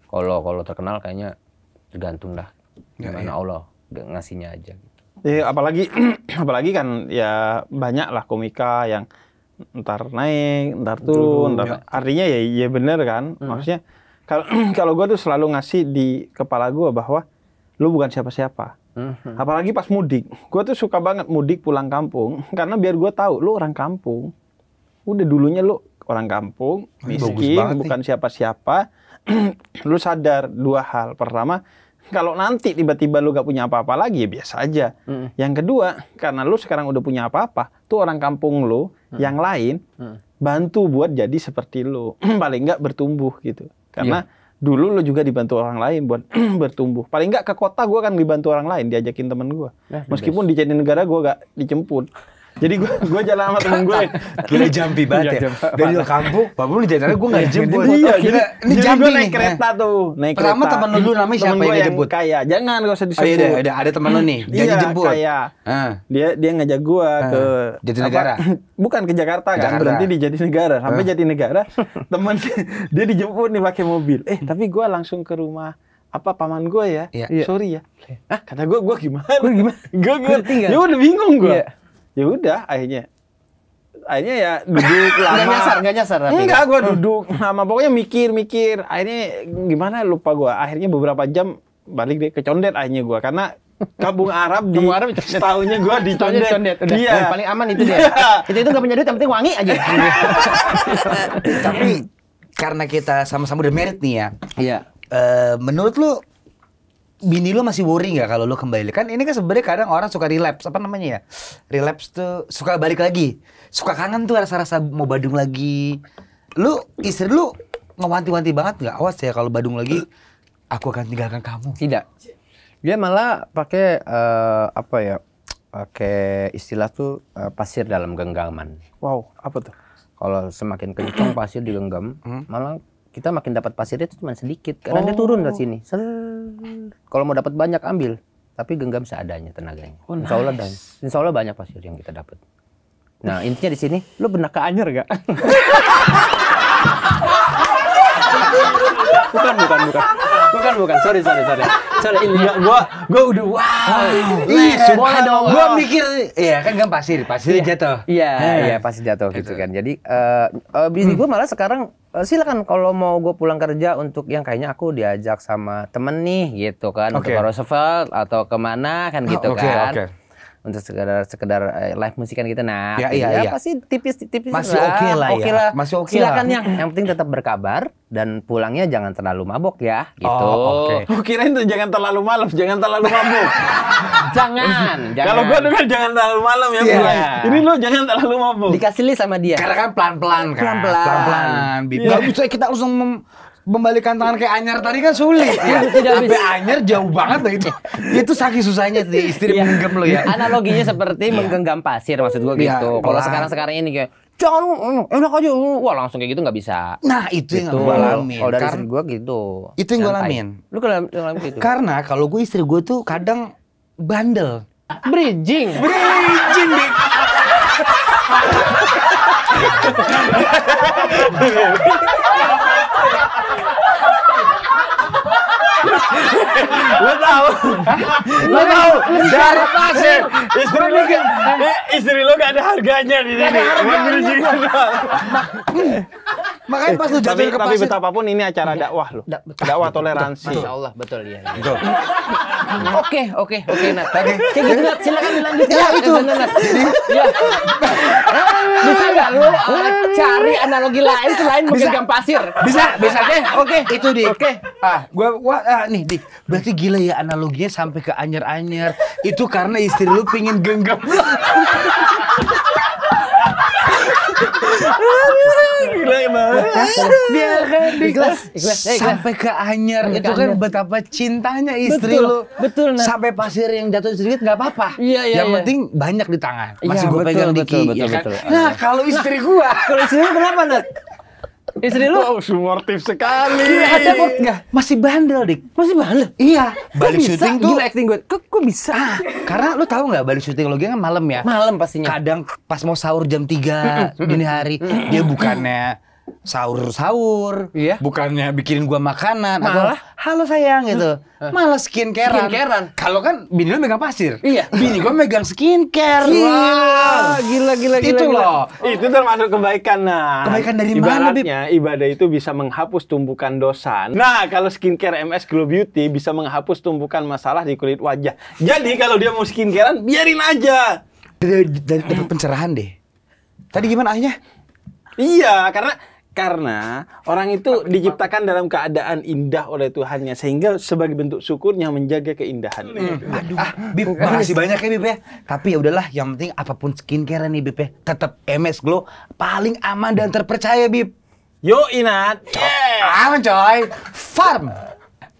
kalau kalau terkenal kayaknya tergantung dah ya, gimana ya, ya. Allah ngasihnya aja gitu. Ya, apalagi apalagi kan ya banyak lah komika yang ntar naik, ntar turun, ntar ya. artinya ya ya bener kan. Hmm. Maksudnya kalau kalau gue tuh selalu ngasih di kepala gue bahwa lu bukan siapa-siapa. Hmm. Apalagi pas mudik, gue tuh suka banget mudik pulang kampung karena biar gue tahu lu orang kampung. Udah dulunya lu orang kampung, miskin, bukan siapa-siapa. lu sadar dua hal. Pertama, kalau nanti tiba-tiba lu gak punya apa-apa lagi ya biasa aja. Mm. Yang kedua, karena lu sekarang udah punya apa-apa, tuh orang kampung lu mm. yang lain mm. bantu buat jadi seperti lu. Paling nggak bertumbuh gitu. Karena yeah. dulu lu juga dibantu orang lain buat bertumbuh. Paling nggak ke kota gue kan dibantu orang lain, diajakin temen gue. Eh, Meskipun di jadi negara gue gak dijemput. Jadi gue gue jalan sama temen gue. Gila jampi banget iya, ya. Dari luar kampung, Pak Bulu jalan gue nggak iya, jemput. Iya, jadi ini jampi naik kereta tuh. Naik kereta. Pertama temen lu namanya siapa yang dijemput? Kaya, jangan gak usah disebut. Oh, iya, ada temen lu nih, iya, dia jemput. Iya, Dia dia ngajak gue ah, ke negara, Bukan ke Jakarta kan, berhenti di negara, Sampai ah. negara temen dia dijemput nih pakai mobil. Eh, hmm. tapi gue langsung ke rumah apa paman gue ya, Iya. sorry ya. Ah, Kata gue, gue gimana? Gue gimana? gue gue Ya udah bingung gue ya udah akhirnya akhirnya ya duduk lama nggak nyasar nggak nyasar enggak ya? gue hmm. duduk lama pokoknya mikir-mikir akhirnya gimana lupa gue akhirnya beberapa jam balik deh ke condet akhirnya gue karena Kampung Arab di Kampung Arab tahunya gua di Condet. Condet. Dia. paling aman itu dia. Iya. itu itu gak punya duit yang penting wangi aja. Tapi karena kita sama-sama udah merit nih ya. Iya. Eh, menurut lu bini lu masih worry nggak kalau lu kembali kan ini kan sebenarnya kadang orang suka relapse apa namanya ya relapse tuh suka balik lagi suka kangen tuh rasa-rasa mau Badung lagi lu istri lu ngewanti-wanti banget nggak awas ya kalau Badung lagi aku akan tinggalkan kamu tidak dia malah pakai uh, apa ya pakai istilah tuh uh, pasir dalam genggaman wow apa tuh kalau semakin kencang pasir digenggam hmm? malah kita makin dapat pasirnya itu cuma sedikit karena oh. dia turun ke oh. sini. Kalau mau dapat banyak ambil, tapi genggam seadanya tenaganya. Oh, nice. Insya Allah dan Insya Allah banyak pasir yang kita dapat. Nah intinya di sini, lu benak ke anyer gak? bukan bukan bukan bukan bukan sorry sorry sorry sorry ini ya, gua gua udah wow ah, ih semua dong gua mikir iya kan kan pasir pasir yeah. jatuh iya nah. iya pasir jatuh gitu, gitu. kan jadi uh, uh, gua malah sekarang Eh, silakan kalau mau gue pulang kerja untuk yang kayaknya aku diajak sama temen nih gitu kan okay. untuk Roosevelt atau kemana kan ah, gitu oh, okay, kan okay untuk sekedar sekedar eh, live musikan gitu nah ya, iya, iya. iya. pasti tipis tipis masih oke okay lah, okay lah ya. masih oke okay silakan yang yang penting tetap berkabar dan pulangnya jangan terlalu mabok ya gitu oh, oke okay. Oh, kirain tuh jangan terlalu malam jangan terlalu mabok jangan, jangan. kalau gua dengar kan jangan terlalu malam ya yeah. pulang ini lo jangan terlalu mabok dikasih list sama dia karena kan pelan pelan kan pelan pelan pelan, -pelan. Iya. Yeah. bisa kita langsung membalikan tangan kayak anyar tadi kan sulit ya. Tidak Sampai bisa. anyar jauh banget loh itu. itu saking susahnya sih istri ya. menggenggam lo ya. Analoginya seperti iya. menggenggam pasir maksud gua ya, gitu. Kalau sekarang-sekarang ini kayak jangan mm, enak aja uh, wah langsung kayak gitu nggak bisa nah itu yang gitu. gue alamin kalau dari istri gue gitu itu yang gue alamin lu kalau gitu karena kalau gue istri gue tuh kadang bandel bridging bridging dik lu tahu lu tahu dari pasir ya. istri lu gak kan, eh, istri lu gak ada harganya di sini makanya pas lu jatuh ke pasir tapi betapapun ini acara dakwah lo dakwah toleransi Masya Allah betul ya oke oke oke Nat oke kayak gitu, silakan dilanjut ya itu ya lu cari analogi lain selain menggenggam pasir. Bisa, nah, bisa deh. Oke, itu di. Oke. Ah, gua gua ah, nih di. Berarti gila ya analoginya sampai ke anyer-anyer. Itu karena istri lu pingin genggam gila emang ikhlas, kan ikhlas, ikhlas. sampai ke anyar itu kan betapa cintanya istri betul, lu betul nah. sampai pasir yang jatuh sedikit nggak apa-apa iya, iya, yang iya. penting banyak di tangan masih iya, gue pegang dikit betul, ya kan? betul, betul, nah kalau istri gua kalau istri kenapa nat Istri eh, lu? Oh, suportif sekali. Gila, ada kok enggak? Masih bandel, Dik. Masih bandel. Iya. Balik syuting tuh. Gila acting gue. Kok, kok bisa? Ah, karena lu tahu nggak balik syuting lo kan malam ya? Malam pastinya. Kadang pas mau sahur jam 3 dini hari, dia bukannya sahur-sahur, iya. bukannya bikinin gua makanan, malah atau, halo sayang gitu, malah skincarean. skincarean. Kalau kan bini lu megang pasir, iya. Bini gua megang skincare. Gila, wow. gila, gila, gila. Itu gila. loh, oh. itu termasuk kebaikan nah. Kebaikan dari Ibaratnya, mana? ibadah itu bisa menghapus tumpukan dosa. Nah, kalau skincare MS Glow Beauty bisa menghapus tumpukan masalah di kulit wajah. Jadi kalau dia mau skincarean, biarin aja. Dapat pencerahan deh. Tadi gimana akhirnya? Iya, karena karena orang itu diciptakan dalam keadaan indah oleh Tuhannya sehingga sebagai bentuk syukurnya menjaga keindahan. Hmm. Aduh, ah, Bib, makasih banyak ya BIP ya. Tapi ya udahlah, yang penting apapun skincare nih BIP, ya, tetap MS Glow paling aman dan terpercaya BIP. Yo Inat, yeah. aman coy. Farm.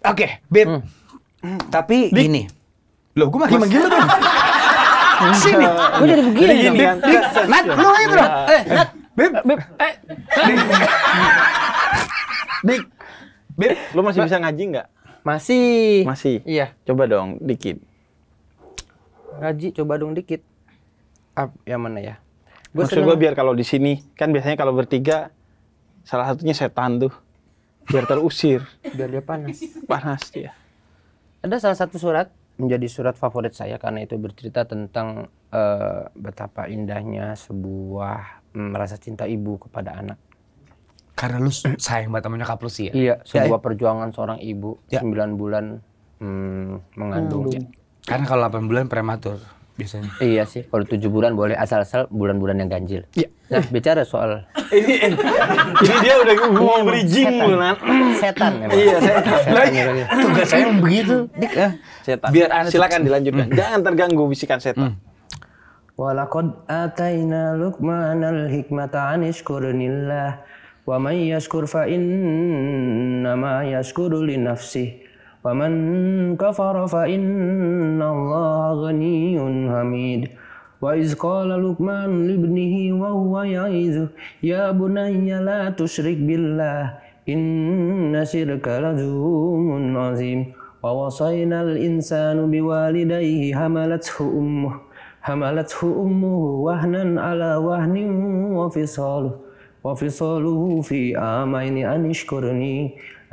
Oke, okay, Bip. Hmm. Tapi Bip. gini. Loh, gue masih manggil tuh. Sini. Gue jadi begini. Gini, kan? lu itu iya. Eh, Nat. Bib. Bib. Eh. Bib, lu masih bisa ngaji nggak? Masih. Masih. Iya. Coba dong dikit. Ngaji coba dong dikit. Ap, yang mana ya? Gua Maksud gue biar kalau di sini kan biasanya kalau bertiga salah satunya setan tuh biar terusir. Biar dia panas. Panas dia. Ada salah satu surat menjadi surat favorit saya karena itu bercerita tentang uh, betapa indahnya sebuah merasa mm, cinta ibu kepada anak. Karena lu sayang banget sama nyokap lu sih ya? Iya, ya, sebuah ya, perjuangan seorang ibu ya. 9 bulan hmm, mengandung. Hmm. Karena kalau 8 bulan prematur biasanya. Iya sih, kalau tujuh bulan boleh asal-asal bulan-bulan yang ganjil. Iya. Nah, bicara soal ini, ini iya. dia udah mau bridging iya, setan. Setan. Emang. Iya, setan. Lagi tugas saya begitu. Dik, ah. Setan. Biar anda silakan dilanjutkan. Hmm. Jangan terganggu bisikan setan. Hmm. Walakad ataina Luqman al-hikmata an ishkurinillah wa may yashkur fa innama yashkuru li nafsihi ومن كفر فإن الله غني حميد وإذ قال لقمان لابنه وهو يعيذ يا بني لا تشرك بالله إن شرك لظلم عظيم ووصينا الإنسان بوالديه حملته أمه حملته أمه وهنا على وهن وفصاله وفصاله في عامين أن اشكرني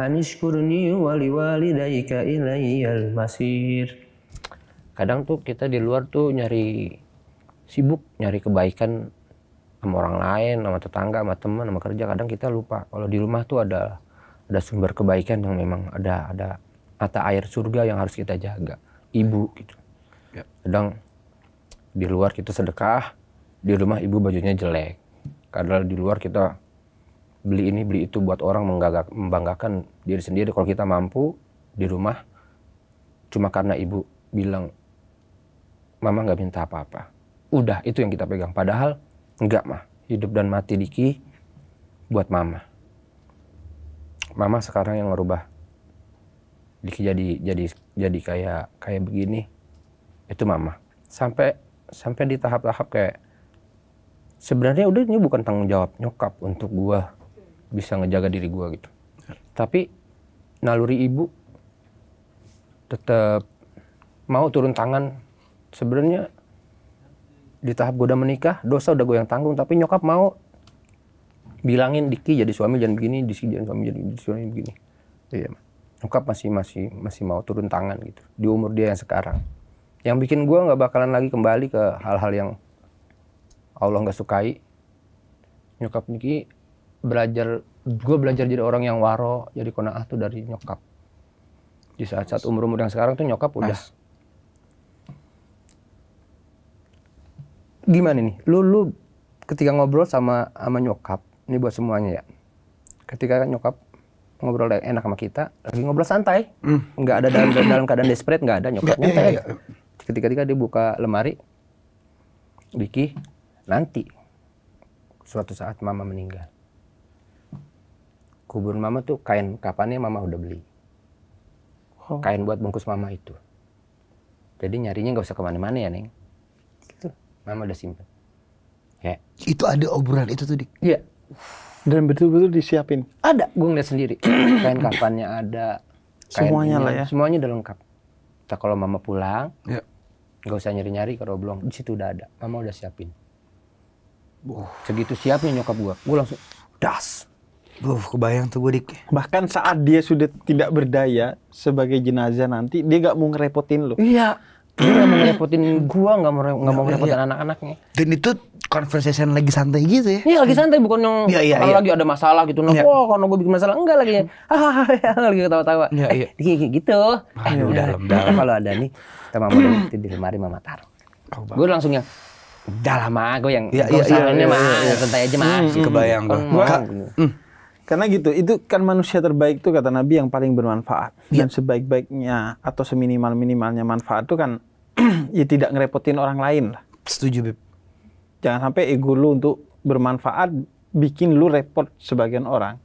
anishkurni kain ilayyal masir kadang tuh kita di luar tuh nyari sibuk nyari kebaikan sama orang lain sama tetangga sama teman sama kerja kadang kita lupa kalau di rumah tuh ada ada sumber kebaikan yang memang ada ada mata air surga yang harus kita jaga ibu gitu ya. kadang di luar kita sedekah di rumah ibu bajunya jelek kadang di luar kita beli ini beli itu buat orang menggagak, membanggakan diri sendiri kalau kita mampu di rumah cuma karena ibu bilang mama nggak minta apa-apa udah itu yang kita pegang padahal nggak mah hidup dan mati Diki buat mama mama sekarang yang ngerubah Diki jadi jadi jadi kayak kayak begini itu mama sampai sampai di tahap-tahap kayak sebenarnya udah ini bukan tanggung jawab nyokap untuk gua bisa ngejaga diri gue gitu tapi naluri ibu tetap mau turun tangan sebenarnya di tahap gue udah menikah dosa udah gue yang tanggung tapi nyokap mau bilangin Diki jadi suami jangan begini Diki jangan suami jadi suami begini iya nyokap masih masih masih mau turun tangan gitu di umur dia yang sekarang yang bikin gue nggak bakalan lagi kembali ke hal-hal yang Allah nggak sukai nyokap Diki belajar gue belajar jadi orang yang waro jadi konaah tuh dari nyokap di saat saat umur umur yang sekarang tuh nyokap udah nice. gimana nih lu lu ketika ngobrol sama sama nyokap ini buat semuanya ya ketika nyokap ngobrol enak sama kita lagi ngobrol santai mm. nggak ada dalam dalam keadaan desperate nggak ada nyokap nyantai yeah, ketika iya, iya. ketika dia buka lemari Diki nanti suatu saat mama meninggal kubur mama tuh kain kapannya mama udah beli. Oh. Kain buat bungkus mama itu. Jadi nyarinya nggak usah kemana-mana ya neng. Gitu. Mama udah simpen. Ya. Itu ada obrolan itu tuh dik. Iya. Dan betul-betul disiapin. Ada. Gue ngeliat sendiri. kain kapannya ada. Kain semuanya ini, lah ya. Semuanya udah lengkap. Kita kalau mama pulang, ya. nggak usah nyari-nyari kalau belum di situ udah ada. Mama udah siapin. Uh. Segitu siapnya nyokap gue. Gue langsung das Duh, kebayang tuh gue dik. Bahkan saat dia sudah tidak berdaya sebagai jenazah nanti, dia gak mau ngerepotin lo. Iya. Dia gak mau ngerepotin gue, gak mau, gak mau iya, iya, ngerepotin iya. anak-anaknya. Dan itu conversation lagi santai gitu ya? Iya lagi santai, bukan yang iya, iya, iya. lagi ada masalah gitu. Nah, iya. wah karena gue bikin masalah. Enggak lagi, hahaha, lagi ketawa-tawa. Iya, eh, iya. Gitu. Eh, gitu. udah dalam, dalam. Kalau ada nih, sama mama di lemari mama taruh. Oh, gue langsung yang, udah lah gue yang, ya, iya, iya, iya, mah, iya, aja iya, mah. Kebayang gue. Karena gitu, itu kan manusia terbaik itu kata Nabi yang paling bermanfaat Ya. dan sebaik-baiknya atau seminimal-minimalnya manfaat itu kan ya tidak ngerepotin orang lain lah. Setuju, Bib. Jangan sampai ego lu untuk bermanfaat bikin lu repot sebagian orang.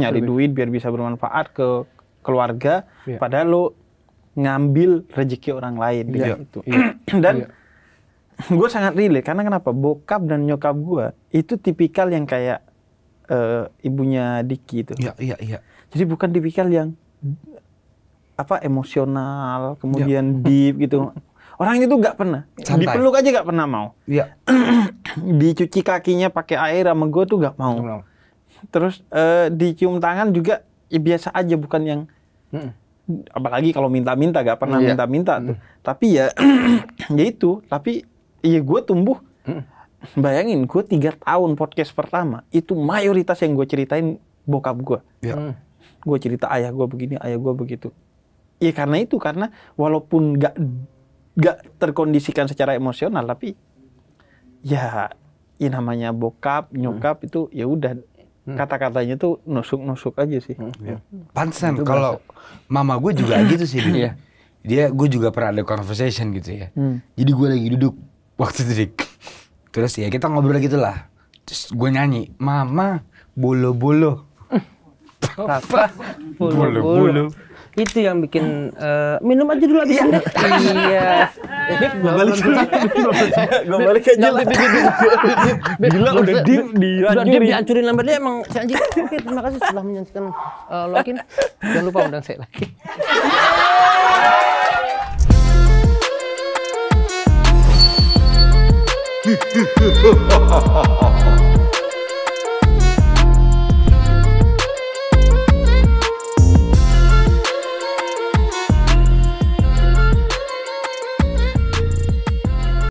Nyari duit biar bisa bermanfaat ke keluarga ya. padahal lu ngambil rezeki orang lain ya. gitu. Ya. dan ya. gue sangat relate karena kenapa? Bokap dan nyokap gue itu tipikal yang kayak uh, ibunya Diki itu. Iya, iya, iya. Jadi bukan tipikal yang apa emosional, kemudian ya. deep gitu. Orang itu nggak pernah. Santai. Dipeluk aja nggak pernah mau. Iya. Dicuci kakinya pakai air sama gue tuh nggak mau. Ya. Terus uh, dicium tangan juga ya biasa aja bukan yang hmm. apalagi kalau minta-minta gak pernah iya. minta-minta tuh. Hmm. Tapi ya ya itu, tapi ya gue tumbuh hmm bayangin gue tiga tahun podcast pertama itu mayoritas yang gue ceritain bokap gue ya. Hmm. gue cerita ayah gue begini ayah gue begitu ya karena itu karena walaupun gak gak terkondisikan secara emosional tapi ya ya namanya bokap nyokap hmm. itu ya udah hmm. kata-katanya tuh nusuk-nusuk aja sih hmm. ya. Hmm. pansen kalau mama gue juga gitu sih iya. dia, dia gue juga pernah ada conversation gitu ya hmm. jadi gue lagi duduk waktu itu dik terus ya kita ngobrol gitulah terus gue nyanyi mama bulu bulu apa bulu. bulu. itu yang bikin uh, minum aja dulu abis iya. ini. iya. Gue balik Gue balik aja Gila udah dim dihancurin. dihancurin lambat dia emang si Oke terima kasih sudah menyaksikan uh, eh, login. Jangan lupa undang saya lagi. 哈哈哈哈哈哈。